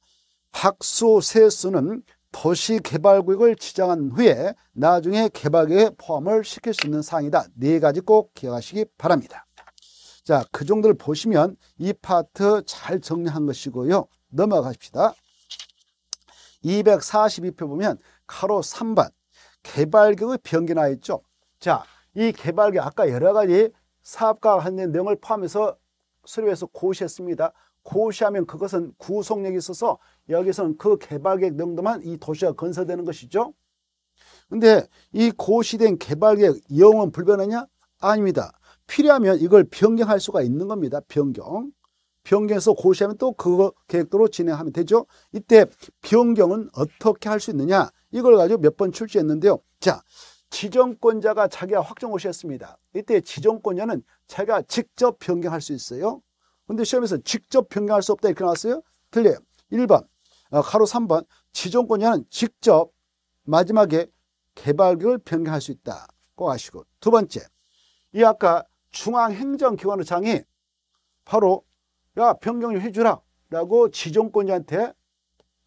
박소, 세손은 도시개발구역을 지정한 후에 나중에 개발계획에 포함을 시킬 수 있는 사항이다. 네 가지 꼭 기억하시기 바랍니다. 자, 그 정도를 보시면 이 파트 잘 정리한 것이고요. 넘어가십시다. 242표 보면 가로 3번 개발계획 변경하였죠. 자, 이 개발계 아까 여러 가지 사업과 관련 된 내용을 포함해서 수료에서 고시했습니다. 고시하면 그것은 구속력이 있어서 여기서는 그 개발계획 정도만 이 도시가 건설되는 것이죠. 근데 이 고시된 개발계획 이용은 불변하냐? 아닙니다. 필요하면 이걸 변경할 수가 있는 겁니다. 변경. 변경해서 고시하면 또 그 계획대로 진행하면 되죠. 이때 변경은 어떻게 할 수 있느냐? 이걸 가지고 몇 번 출제했는데요. 자, 지정권자가 자기가 확정 오셨습니다 이때 지정권자는 자기가 직접 변경할 수 있어요. 근데 시험에서 직접 변경할 수 없다 이렇게 나왔어요. 틀려요. 1번, 어, 가로 3번 지정권자는 직접 마지막에 개발를 변경할 수 있다. 꼭 아시고. 두 번째, 이 아까 중앙행정기관의장이 바로 야 변경 좀 해주라 라고 지정권자한테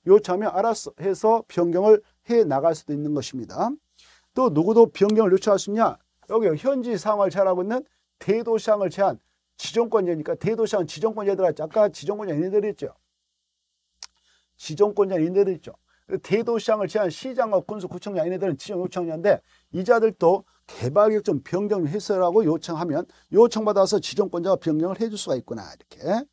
요청하면 알아서 해서 변경을 해 나갈 수도 있는 것입니다. 또 누구도 변경을 요청할 수 있냐? 여기 현지 상황을 잘하고 있는 대도시항을 제한 지정권자니까 대도시항 지정권자들 아죠 아까 지정권자 얘네들이 있죠. 지정권자 얘네들 있죠. 그 대도시항을 제한 시장과 군수 구청장 얘네들은 지정 요청자인데 이자들도 개발계획 좀 변경을 해서라고 요청하면 요청받아서 지정권자가 변경을 해줄 수가 있구나 이렇게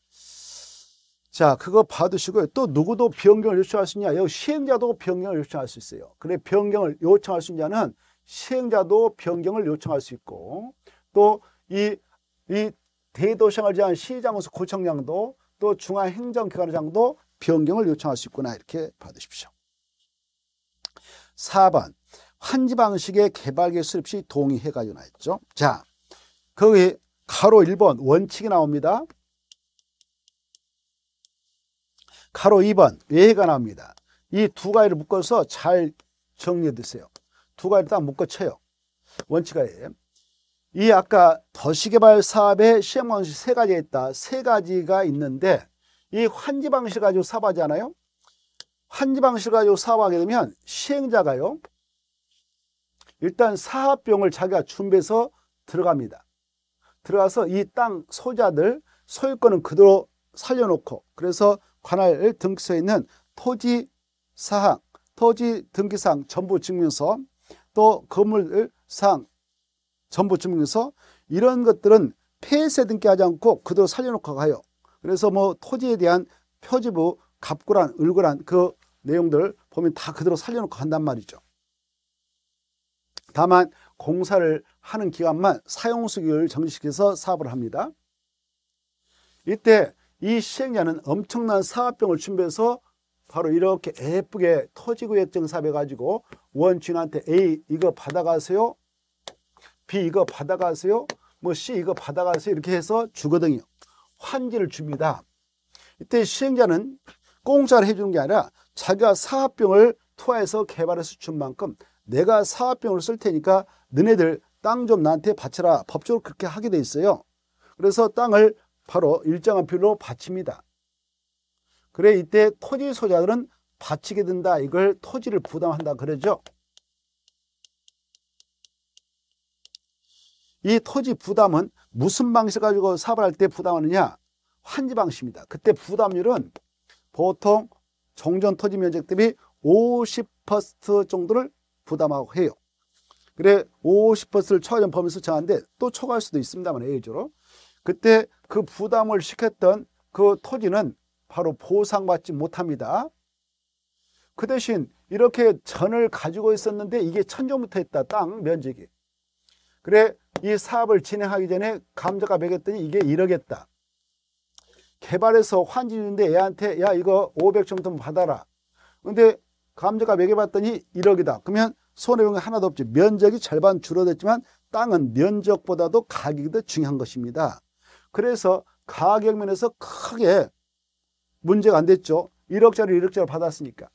자, 그거 받으시고요또 누구도 변경을 요청할 수 있냐? 요 시행자도 변경을 요청할 수 있어요. 그래 변경을 요청할 수있냐는 시행자도 변경을 요청할 수 있고 또 이 이 대도시장을 제한 시장에서 고청장도 또 중앙행정기관장도 변경을 요청할 수 있구나 이렇게 받으십시오. 4번 환지 방식의 개발계 수립 시 동의해가 지고나했죠 자, 거기 가로 1번 원칙이 나옵니다. 가로 2번 외해가 나옵니다. 이 두 가위를 묶어서 잘 정리해 드세요. 두 가위를 딱 묶어쳐요. 원칙하에 이 아까 도시개발 사업의 시험 방식 세 가지가 있다. 세 가지가 있는데 이 환지 방식 가지고 사업하잖아요. 환지 방식 가지고 사업하게 되면 시행자가요. 일단 사업비을 자기가 준비해서 들어갑니다. 들어가서 이 땅 소자들 소유권은 그대로 살려놓고 그래서 관할 등기소에 있는 토지 사항, 토지 등기사항 전부 증명서, 또 건물 사항 전부 증명서 이런 것들은 폐쇄 등기하지 않고 그대로 살려놓고 가요. 그래서 뭐 토지에 대한 표지부, 갑구란, 을구란 그 내용들 보면 다 그대로 살려놓고 한단 말이죠. 다만 공사를 하는 기간만 사용수기를 정지시켜서 사업을 합니다. 이때 이 시행자는 엄청난 사업병을 준비해서 바로 이렇게 예쁘게 토지구역증 삽업해가지고 원주인한테 A 이거 받아가세요. B 이거 받아가세요. 뭐 C 이거 받아가세요. 이렇게 해서 주거든요. 환기를 줍니다. 이때 시행자는 공짜를 해주는 게 아니라 자기가 사업병을 투하해서 개발해서 준 만큼 내가 사업병을 쓸 테니까 너네들 땅 좀 나한테 바쳐라. 법적으로 그렇게 하게 돼 있어요. 그래서 땅을 바로 일정한 비율로 받칩니다. 그래 이때 토지 소유은 바치게 된다. 이걸 토지를 부담한다 그러죠. 이 토지 부담은 무슨 방식 가지고 사발할 때 부담하느냐? 환지 방식입니다. 그때 부담률은 보통 종전 토지 면적 대비 50% 정도를 부담하고 해요. 그래 50%를 초과점 범위에서 정한데 또 초과할 수도 있습니다만 A조로 그때 그 부담을 시켰던 그 토지는 바로 보상받지 못합니다. 그 대신 이렇게 전을 가지고 있었는데 이게 천조부터 했다. 땅 면적이. 그래 이 사업을 진행하기 전에 감자가 매겼더니 이게 이러겠다 개발해서 환지주는데 애한테 야 이거 500 정도 받아라. 근데 감자가 매겨봤더니 1억이다. 그러면 손해보는 하나도 없지. 면적이 절반 줄어들었지만 땅은 면적보다도 가격이 더 중요한 것입니다. 그래서 가격 면에서 크게 문제가 안 됐죠. 1억짜리 1억짜리 받았으니까.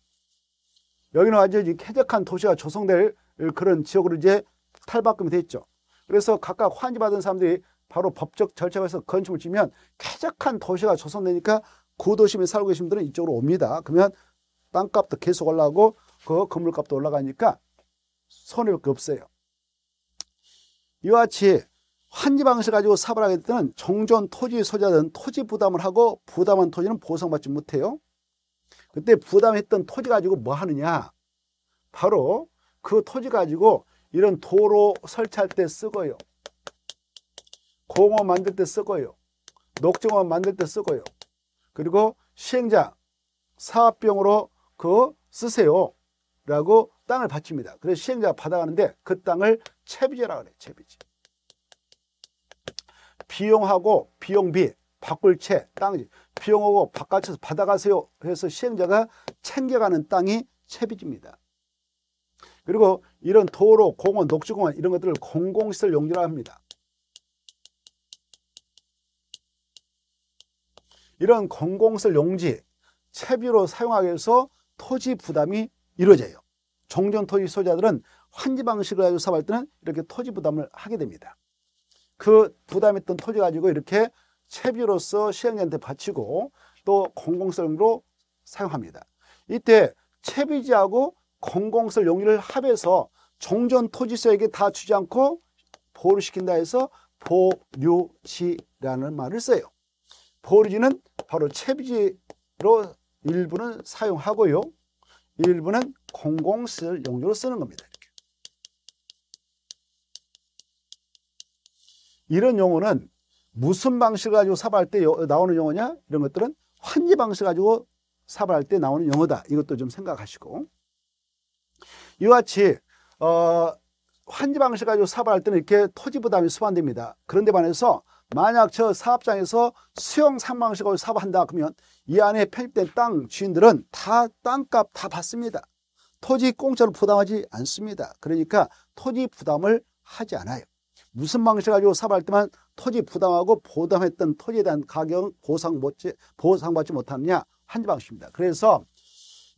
여기는 완전히 쾌적한 도시가 조성될 그런 지역으로 이제 탈바꿈이 됐죠. 그래서 각각 환지받은 사람들이 바로 법적 절차에서 건축을 지면 쾌적한 도시가 조성되니까 구도심에 살고 계신 분들은 이쪽으로 옵니다. 그러면 땅값도 계속 올라가고 그 건물값도 올라가니까 손해볼 게 없어요. 이와 같이 환지방식 을 가지고 사업을 하게 되는 정전 토지 소유자는 토지 부담을 하고 부담한 토지는 보상받지 못해요. 그때 부담했던 토지 가지고 뭐 하느냐? 바로 그 토지 가지고 이런 도로 설치할 때 쓰고요. 공원 만들 때 쓰고요. 녹지공원 만들 때 쓰고요. 그리고 시행자 사업병으로 그 쓰세요. 라고 땅을 바칩니다. 그래서 시행자가 받아가는데 그 땅을 채비제라 그래. 채비제. 비용하고 비용비 바꿀 채 땅이 비용하고 바깥에서 받아가세요 해서 시행자가 챙겨가는 땅이 채비지입니다. 그리고 이런 도로, 공원, 녹지공원 이런 것들을 공공시설 용지라 합니다. 이런 공공시설 용지 채비로 사용하기 위해서 토지 부담이 이루어져요. 종전 토지 소유자들은 환지 방식을 가지고 사업할 때는 이렇게 토지 부담을 하게 됩니다. 그 부담했던 토지 가지고 이렇게 채비로서 시행자한테 바치고 또 공공성으로 사용합니다. 이때 채비지하고 공공설 용리를 합해서 종전 토지세에게 다 주지 않고 보호를 시킨다 해서 보류지라는 말을 써요. 보류지는 바로 채비지로 일부는 사용하고요. 일부는 공공쓸 용도로 쓰는 겁니다. 이런 용어는 무슨 방식 가지고 사 삽할 때 나오는 용어냐? 이런 것들은 환지 방식 가지고 사 삽할 때 나오는 용어다. 이것도 좀 생각하시고. 이와 같이 어, 환지 방식 가지고 사 삽할 때는 이렇게 토지 부담이 수반됩니다. 그런데 반해서 만약 저 사업장에서 수용 상방식으로 사업한다 그러면 이 안에 편입된 땅 주인들은 다 땅값 다 받습니다. 토지 공짜로 부담하지 않습니다. 그러니까 토지 부담을 하지 않아요. 무슨 방식 가지고 사업할 때만 토지 부담하고 보담했던 토지에 대한 가격 보상 못지 보상받지 못하느냐 한 방식입니다. 그래서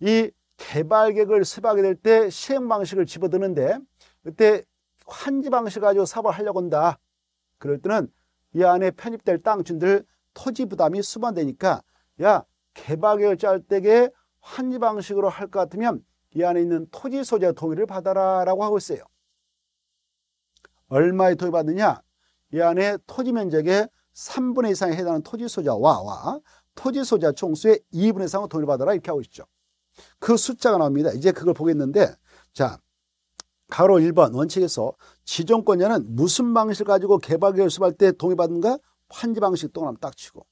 이 개발 계획을 수박하될때 시행 방식을 집어드는데 그때 환지 방식 가지고 사업을 하려고 한다. 그럴 때는 이 안에 편입될 땅준들 토지 부담이 수반되니까 야 개발 계획을 짤 때게 환지 방식으로 할 것 같으면 이 안에 있는 토지 소재 동의를 받아라라고 하고 있어요. 얼마에 도입 받느냐이 안에 토지 면적의 3분의 이상에 해당하는 토지 소자와 와 토지 소자 총수의 2분의 이상을 토의를 받아라 이렇게 하고 있죠. 그 숫자가 나옵니다. 이제 그걸 보겠는데 자 가로 1번 원칙에서 지정권자는 무슨 방식을 가지고 개발교수할때 동의받는가? 환지 방식 동안딱 치고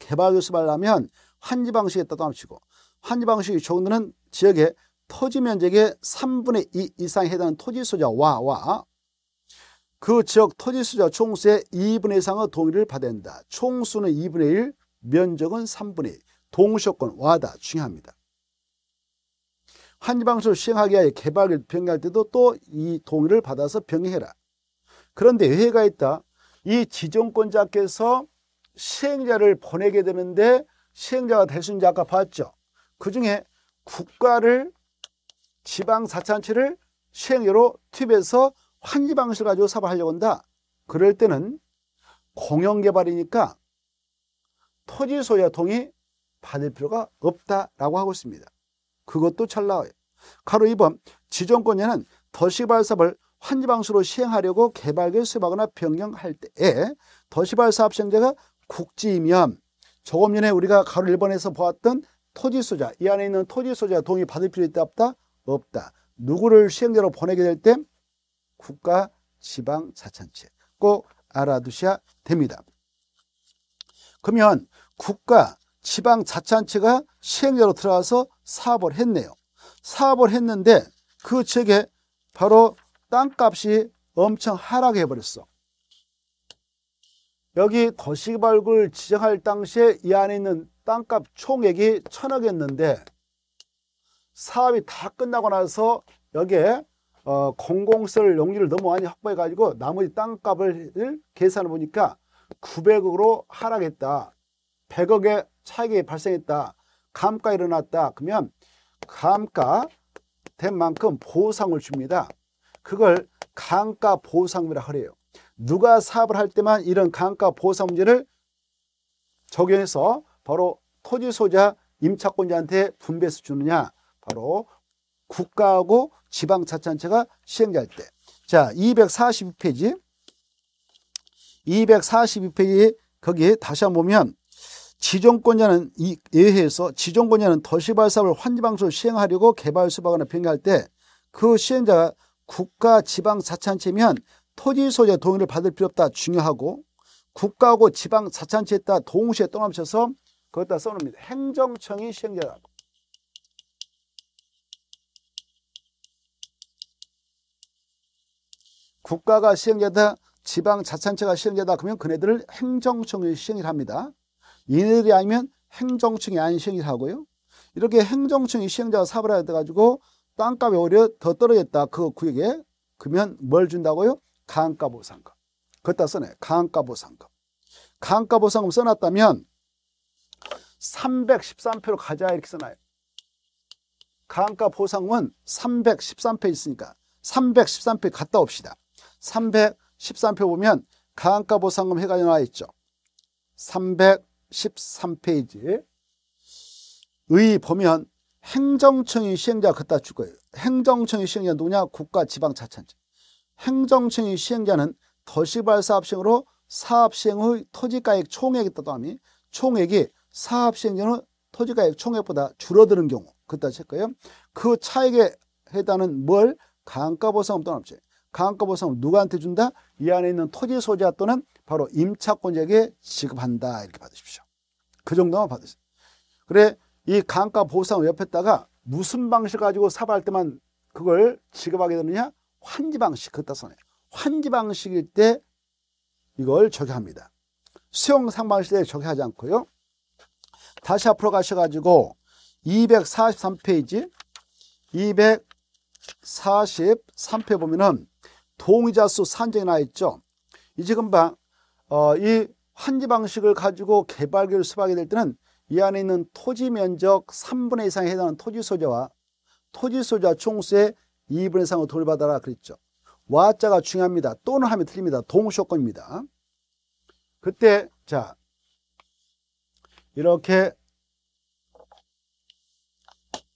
개발교습하려면 환지 방식에 따 동그라미 치고 환지 방식이 좋은 데는 지역의 토지 면적의 3분의 2 이상에 해당하는 토지 소자와 와그 지역 토지수자 총수의 2분의 이상의 동의를 받아다 총수는 2분의 1, 면적은 3분의 1. 동시효권 와다 중요합니다. 환지방수를 시행하기 위해 개발을 병행할 때도 또 이 동의를 받아서 병행해라. 그런데 회의가 있다. 이 지정권자께서 시행자를 보내게 되는데 시행자가 될 수 있는지 아까 봤죠. 그중에 국가를 지방사찬체를 시행자로 투입해서 환지 방식을 가지고 사업을 하려고 한다. 그럴 때는 공영개발이니까 토지 소유와 동의 받을 필요가 없다라고 하고 있습니다. 그것도 잘 나와요. 가로 2번 지정권에는 도시발 사업을 환지방식으로 시행하려고 개발계획 수립하거나 변경할 때에 도시발 사업 시행자가 국지이면 조금 전에 우리가 가로 1번에서 보았던 토지 소유자 이 안에 있는 토지 소유자 동의 받을 필요 있다 없다? 없다. 누구를 시행자로 보내게 될때 국가 지방자찬단체꼭 알아두셔야 됩니다. 그러면 국가 지방자치체가 시행자로 들어와서 사업을 했네요. 사업을 했는데 그지에 바로 땅값이 엄청 하락해 버렸어. 여기 도시개발구를 지정할 당시에 이 안에 있는 땅값 총액이 천억이었는데 사업이 다 끝나고 나서 여기에 어, 공공설 용지를 너무 많이 확보해 가지고 나머지 땅값을 계산해 보니까 900억으로 하락했다. 100억의 차익이 발생했다. 감가 일어났다. 그러면 감가 된 만큼 보상을 줍니다. 그걸 감가 보상이라 하래요. 누가 사업을 할 때만 이런 감가 보상 문제를 적용해서 바로 토지 소유자 임차권자한테 분배해서 주느냐 바로 국가하고 지방자치단체가 시행할 때. 자, 242페이지. 242페이지 거기에 다시 한 번 보면 지정권자는 이예해서 지정권자는 도시발사업을 환지방식으로 시행하려고 개발 수박하나 변경할 때 그 시행자가 국가 지방자치단체면 토지 소재 동의를 받을 필요 없다 중요하고 국가하고 지방자치단체에 따라 동시에 떠넘쳐서 거기다 써놓습니다. 행정청이 시행자라고. 국가가 시행제다 지방 자치단체가 시행제다 그러면 그네들을 행정청이 시행을 합니다. 이네들이 아니면 행정청이 안 시행을 하고요. 이렇게 행정청이 시행자가 사업을 해게 돼가지고 땅값이 오히려 더 떨어졌다 그 구역에 그러면 뭘 준다고요? 강가 보상금 그것다 써내 강가 보상금 강가 보상금 써놨다면 313표로 가자 이렇게 써놔요 강가 보상금은 313표 있으니까 313표 갔다 옵시다 313표 보면 가한가 보상금 해관이 나와 있죠. 313페이지 의 보면 행정청이 시행자 그따 줄 거예요. 행정청이 시행자 누구냐? 국가 지방자치단체. 행정청이 시행자는 도시발 사업시행으로 사업시행 의 토지가액 총액이 떠담이 총액이 사업시행 자는 토지가액 총액보다 줄어드는 경우 그따 줄거예요그 차액에 해당하는 뭘? 감가보상금 떠납지. 강한가보상은 누구한테 준다? 이 안에 있는 토지 소유자 또는 바로 임차권자에게 지급한다. 이렇게 받으십시오. 그 정도만 받으세요. 그래 이 강가 보상 을 옆에다가 무슨 방식 가지고 사업할 때만 그걸 지급하게 되느냐? 환지 방식 그따 써에 환지 방식일 때 이걸 적용합니다. 수용 상방식 에 적용하지 않고요. 다시 앞으로 가셔가지고 243페이지 243페 이지 보면은 동의자 수 산정이 나 있죠. 이제 금방 어, 이 환지 방식을 가지고 개발 계획수립하될 때는 이 안에 있는 토지 면적 3분의 이상에 해당하는 토지 소재와 토지 소재와 총수의 2분의 이상을 돌받아라 그랬죠. 와자가 중요합니다. 또는 하면 틀립니다. 동시효건입니다. 그때 자 이렇게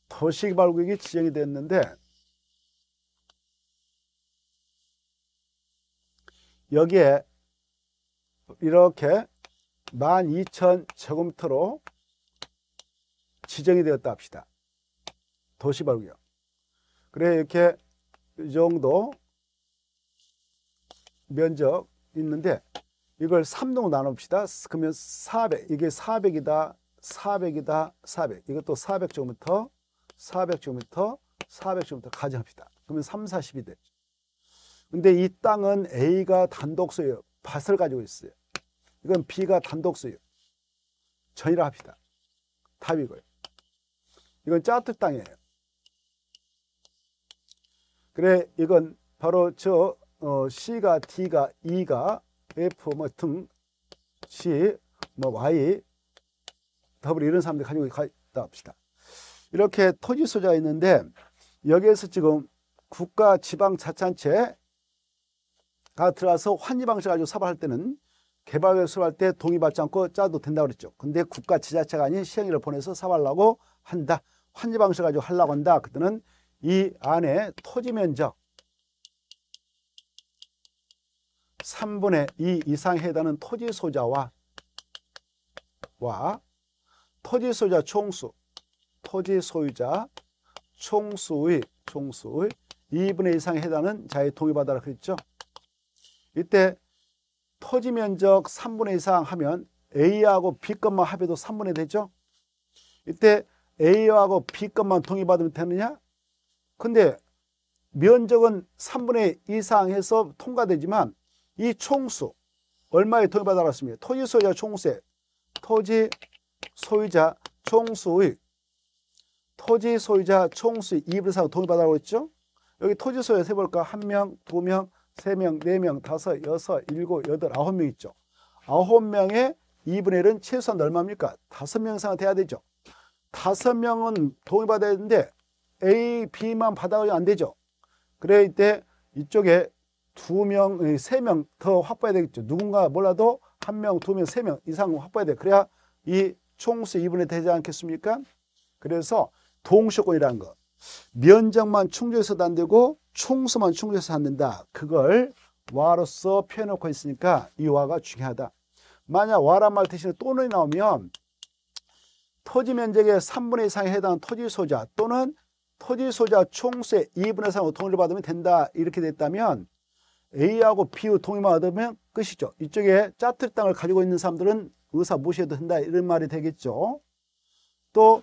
도시개발구역이 지정이 됐는데 여기에 이렇게 12,000제곱미터로 지정이 되었다 합시다. 도시발구역. 그래 이렇게 이 정도 면적 있는데 이걸 3로 으 나눕시다. 그러면 400, 이게 400이다, 400이다, 400. 이것도 400제곱미터, 400제곱미터, 400제곱미터 가정합시다. 그러면 3, 40이 되죠. 근데 이 땅은 A가 단독 소유, 밭을 가지고 있어요. 이건 B가 단독 소유. 전이라 합시다. 답이고요. 이건 짜투 땅이에요. 그래, 이건 바로 저 어, C가, D가, E가, F 뭐 등, C, 뭐 Y, W 이런 사람들 가지고 있다 합시다. 이렇게 토지 소자 있는데 여기에서 지금 국가 지방 자치체 가들어와서 환지 방식 가지고 사업할 때는 개발 계획 수립할 때 동의 받지 않고 짜도 된다고 그랬죠. 근데 국가 지자체가 아닌 시행위를 보내서 사업하려고 한다. 환지 방식 가지고 하려고 한다. 그때는 이 안에 토지 면적 3분의 2 이상에 해당하는 토지 소자와 와 토지 소유자 총수, 토지 소유자 총수의 총수의 2분의 이상에 해당하는 자의 동의받아라 그랬죠. 이때 토지 면적 3분의 이상 하면 A하고 b 것만 합해도 3분의 되죠? 이때 A하고 B값만 동의받으면 되느냐? 근데 면적은 3분의 이상해서 통과되지만 이 총수 얼마에 동의받았습니까 토지 소유자 총수의 토지 소유자 총수의 토지 소유자 총수의 2분의 4로 동의받으라고 했죠? 여기 토지 소유자 세볼까? 한 명, 두 명, 3명, 4명, 5, 6, 7, 8, 9명 있죠. 9명의 2분의 1은 최소한 얼마입니까? 5명 이상 돼야 되죠. 5명은 동의받아야 되는데 A, B만 받아가지고 안 되죠. 그래 이때 이쪽에 2명, 3명 예, 더 확보해야 되겠죠. 누군가 몰라도 1명, 2명, 3명 이상 확보해야 돼. 그래야 이 총수 2분의 되지 않겠습니까? 그래서 동시권이라는 거. 면적만 충족해서도 안 되고 총수만 충수해서 찾는다. 그걸 와로서 표현놓고 해 있으니까 이 와가 중요하다. 만약 와란 말 대신에 또는 나오면 토지 면적의 3분의 2상에 해당 토지 소자 또는 토지 소자 총수의 2분의 3으로 동의를 받으면 된다. 이렇게 됐다면 A하고 B의 동의만 얻으면 끝이죠. 이쪽에 짜투리 땅을 가지고 있는 사람들은 의사 무시해도 된다. 이런 말이 되겠죠. 또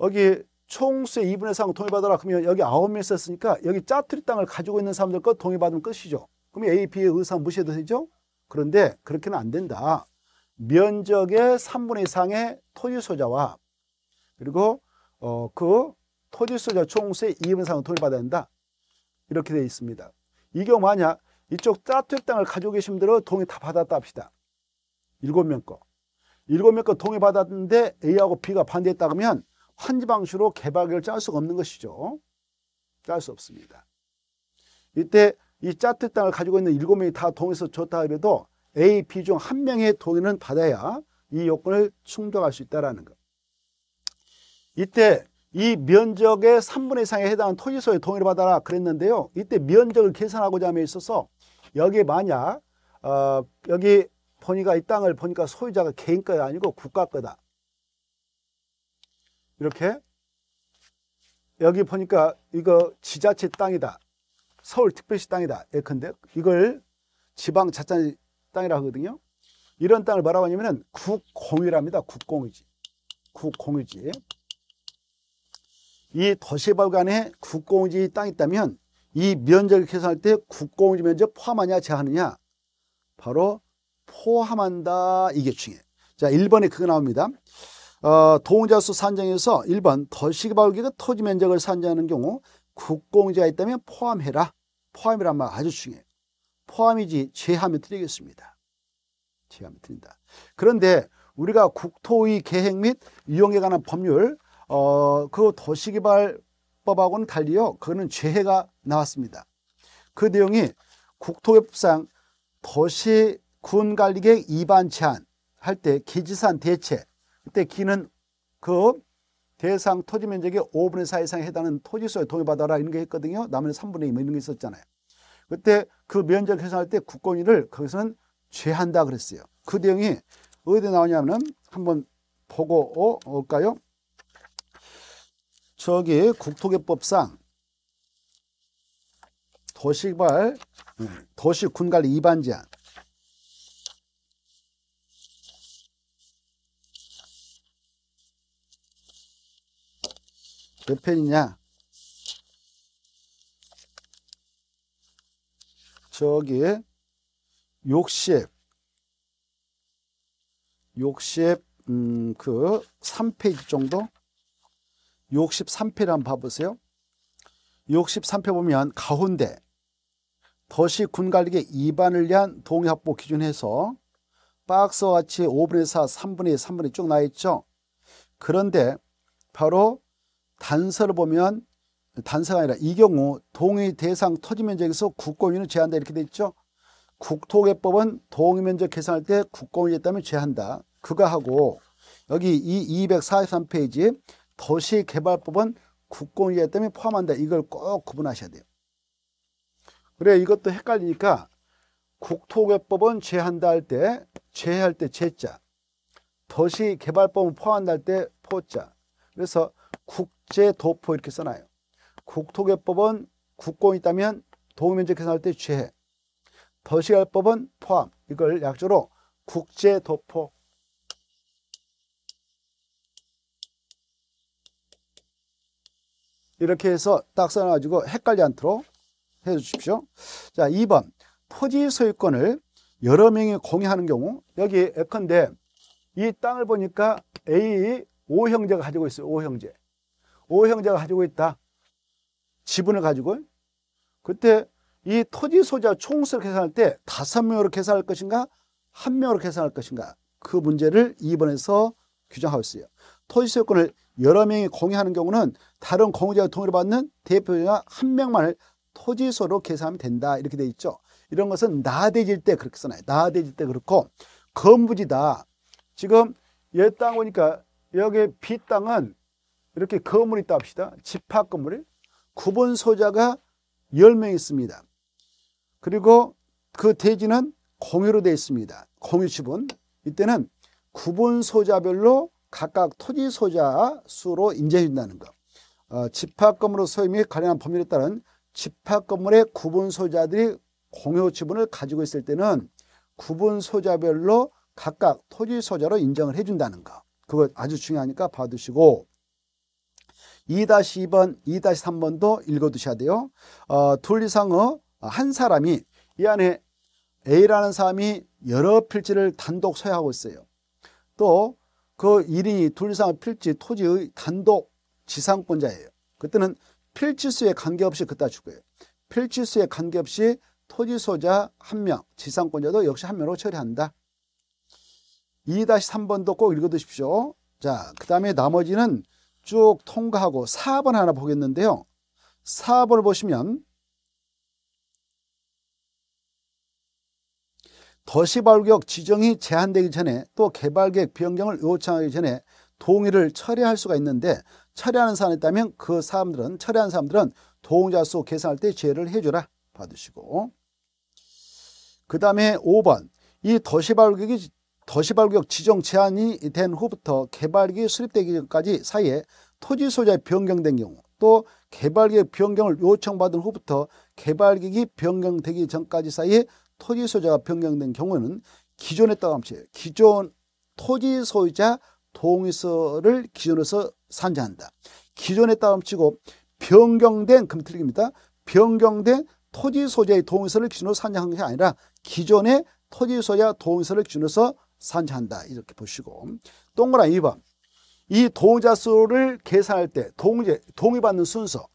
여기 총수의 2분의 3 동의받아라. 그러면 여기 9명 썼으니까 여기 짜투리 땅을 가지고 있는 사람들 것 동의받으면 끝이죠. 그러면 A, B의 의사는 무시해도 되죠? 그런데 그렇게는 안 된다. 면적의 3분의 이상의 토지 소자와 그리고 어, 그 토지 소자 총수의 2분의 3을 동의받아야 된다 이렇게 되어 있습니다. 이 경우 만약 이쪽 짜투리 땅을 가지고 계신 분들은 동의 다 받았다 합시다. 7명 거. 7명 거 동의 받았는데 A하고 B가 반대했다 그러면 환지방식으로 개박을 짤 수가 없는 것이죠. 짤 수 없습니다. 이때 이 짜트 땅을 가지고 있는 일곱 명이 다 동의해서 좋다 해도 A, B 중 한 명의 동의는 받아야 이 요건을 충족할 수있다는 것. 이때 이 면적의 3분의 이상에 해당하는 토지소의 동의를 받아라 그랬는데요. 이때 면적을 계산하고자 함에 있어서 여기 만약 어, 여기 보니까 이 땅을 보니까 소유자가 개인 거가 아니고 국가 거다. 이렇게 여기 보니까 이거 지자체 땅이다. 서울특별시 땅이다. 예컨대 이걸 지방자치 땅이라 고 하거든요. 이런 땅을 뭐라고 하냐면 국공유랍니다. 국공유지. 국공유지. 이 도시발간에 국공유지 땅이 있다면 이 면적을 계산할 때 국공유지 면적 포함하냐 제하느냐 바로 포함한다 이게 중요해자 1번에 그거 나옵니다. 어, 동자수 산정에서 1번 도시개발기가 토지 면적을 산정하는 경우 국공지가 있다면 포함해라. 포함이란 말 아주 중요해요. 포함이지 제하면 틀리겠습니다. 제하면 틀린다. 그런데 우리가 국토의 계획 및 이용에 관한 법률 어, 그 도시개발법하고는 달리요. 그거는 죄해가 나왔습니다. 그 내용이 국토법상 도시군관리계획 입안 제한 할때 기지산 대체 그때 기는 그 대상 토지 면적의 5분의 4 이상에 해당하는 토지 소에 동의받아라 이런 게있거든요 남은 3분의 2 뭐 이런 게 있었잖아요. 그때 그 면적 계산할 때 국권위를 거기서는 죄한다 그랬어요. 그 내용이 어디에 나오냐면은 한번 보고 어, 올까요? 저기 국토개법상 도시발 음, 도시군관리 이반 제한 몇 편이냐 저기 60 60 음, 그 3페이지 정도 63페이지 한번 봐보세요 63페 보면 가운데 도시 군갈리기 2반을 위한 동의합보 기준해서 박스와 같이 5분의 4, 3분의 2, 3분의 2쭉 나있죠. 그런데 바로 단서를 보면 단서가 아니라 이 경우 동의 대상 토지 면적에서 국공유는 제한다 이렇게 돼 있죠. 국토개법은 동의 면적 계산할 때 국공유에 따면 제한다. 그거 하고 여기 이 243페이지 도시개발법은 국공유에 따면 포함한다. 이걸 꼭 구분하셔야 돼요. 그래 이것도 헷갈리니까 국토개법은 제한다 할 때 제할 때 제자 도시개발법은 포함한다 할 때 포자 그래서 국제도포 이렇게 써놔요. 국토개법은 국공이 있다면 도면적 계산할 때 취해. 더시갈법은 포함. 이걸 약조로 국제도포. 이렇게 해서 딱 써놔가지고 헷갈리 않도록 해주십시오. 자, 2번. 토지 소유권을 여러 명이 공유하는 경우 여기 예컨대 이 땅을 보니까 A, O 형제가 가지고 있어요. O 형제. 오 형제가 가지고 있다. 지분을 가지고 그때 이 토지 소유자 총수를 계산할 때 다섯 명으로 계산할 것인가 한 명으로 계산할 것인가 그 문제를 2번에서 규정하고 있어요. 토지 소유권을 여러 명이 공유하는 경우는 다른 공유자가 동의를 받는 대표자 가한 명만을 토지소로 계산하면 된다 이렇게 돼 있죠. 이런 것은 나대질 때 그렇게 써놔요. 나대질 때 그렇고 건부지다. 지금 옛 땅 보니까 여기 빚 땅은 이렇게 건물이 있다 합시다. 집합 건물이 구분 소자가 10명 있습니다. 그리고 그 대지는 공유로 되어 있습니다. 공유 지분. 이때는 구분 소자별로 각각 토지 소자 수로 인정해준다는 것. 어, 집합 건물의 소임이가능한 범위에 따른 집합 건물의 구분 소자들이 공유 지분을 가지고 있을 때는 구분 소자별로 각각 토지 소자로 인정을 해준다는 것. 그거 아주 중요하니까 봐두시고 2-2번, 2-3번도 읽어두셔야 돼요. 어, 둘리상어 한 사람이 이 안에 A라는 사람이 여러 필지를 단독 소유하고 있어요. 또 그 1인이 둘 이상의 필지 토지의 단독 지상권자예요. 그때는 필지수에 관계없이 그따 주고요. 필지수에 관계없이 토지 소자 한 명 지상권자도 역시 한 명으로 처리한다. 2-3번도 꼭 읽어두십시오. 자, 그 다음에 나머지는 쭉 통과하고 4번 하나 보겠는데요. 4번을 보시면 도시발격 지정이 제한되기 전에 또 개발계획 변경을 요청하기 전에 동의를 철회할 수가 있는데 철회하는 사안있다면그 사람들은 철회한 사람들은 동의자 수 계산할 때 제외를 해줘라 받으시고 그 다음에 5번 이 도시발격이 도시발격 지정 제한이 된 후부터 개발기획 수립되기까지 전 사이에 토지 소재 변경된 경우 또개발기 변경을 요청받은 후부터 개발기기 변경되기 전까지 사이에 토지 소재가 변경된 경우는 기존에 따라 함께 기존 토지 소유자 동의서를 기준으로서 산지한다. 기존에 따라 치고 변경된 금틀입니다. 변경된 토지 소재의 동의서를 기준으로 산정한 것이 아니라 기존의 토지 소유자 동의서를 기준으로서 산지한다 이렇게 보시고 동그란 2번 이 동의자 수를 계산할 때 동의, 동의받는 순서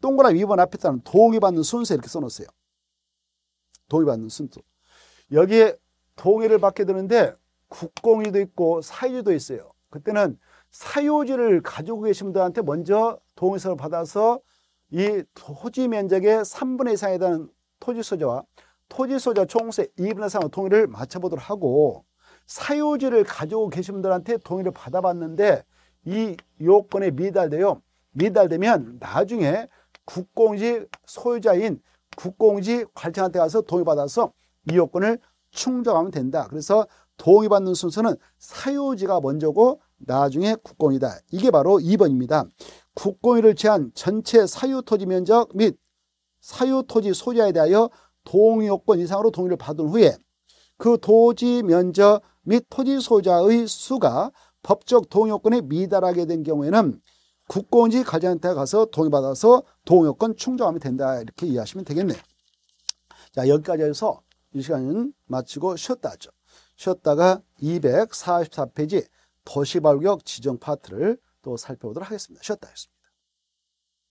동그란 2번 앞에 따른 동의받는 순서 이렇게 써놓으세요. 동의받는 순서 여기에 동의를 받게 되는데 국공유도 있고 사유도 있어요. 그때는 사유지를 가지고 계신 분들한테 먼저 동의서를 받아서 이 토지 면적의 3분의 이상에 대한 토지 소재와 토지 소재 총세 2분의 3의 동의를 맞춰보도록 하고 사유지를 가지고 계신 분들한테 동의를 받아봤는데 이 요건에 미달돼요. 미달되면 나중에 국공지 소유자인 국공지 관청한테 가서 동의받아서 이 요건을 충족하면 된다. 그래서 동의받는 순서는 사유지가 먼저고 나중에 국공이다. 이게 바로 2번입니다. 국공위를 취한 전체 사유토지 면적 및 사유토지 소유자에 대하여 동의요건 이상으로 동의를 받은 후에 그 토지 면적 및 토지 소자의 수가 법적 동요권에 미달하게 된 경우에는 국고인지 관리한테 가서 동의받아서 동요권 충족하면 된다 이렇게 이해하시면 되겠네요. 자 여기까지 해서 이 시간은 마치고 쉬었다 하죠. 쉬었다가 244페이지 도시발격 지정 파트를 또 살펴보도록 하겠습니다. 쉬었다 하겠습니다.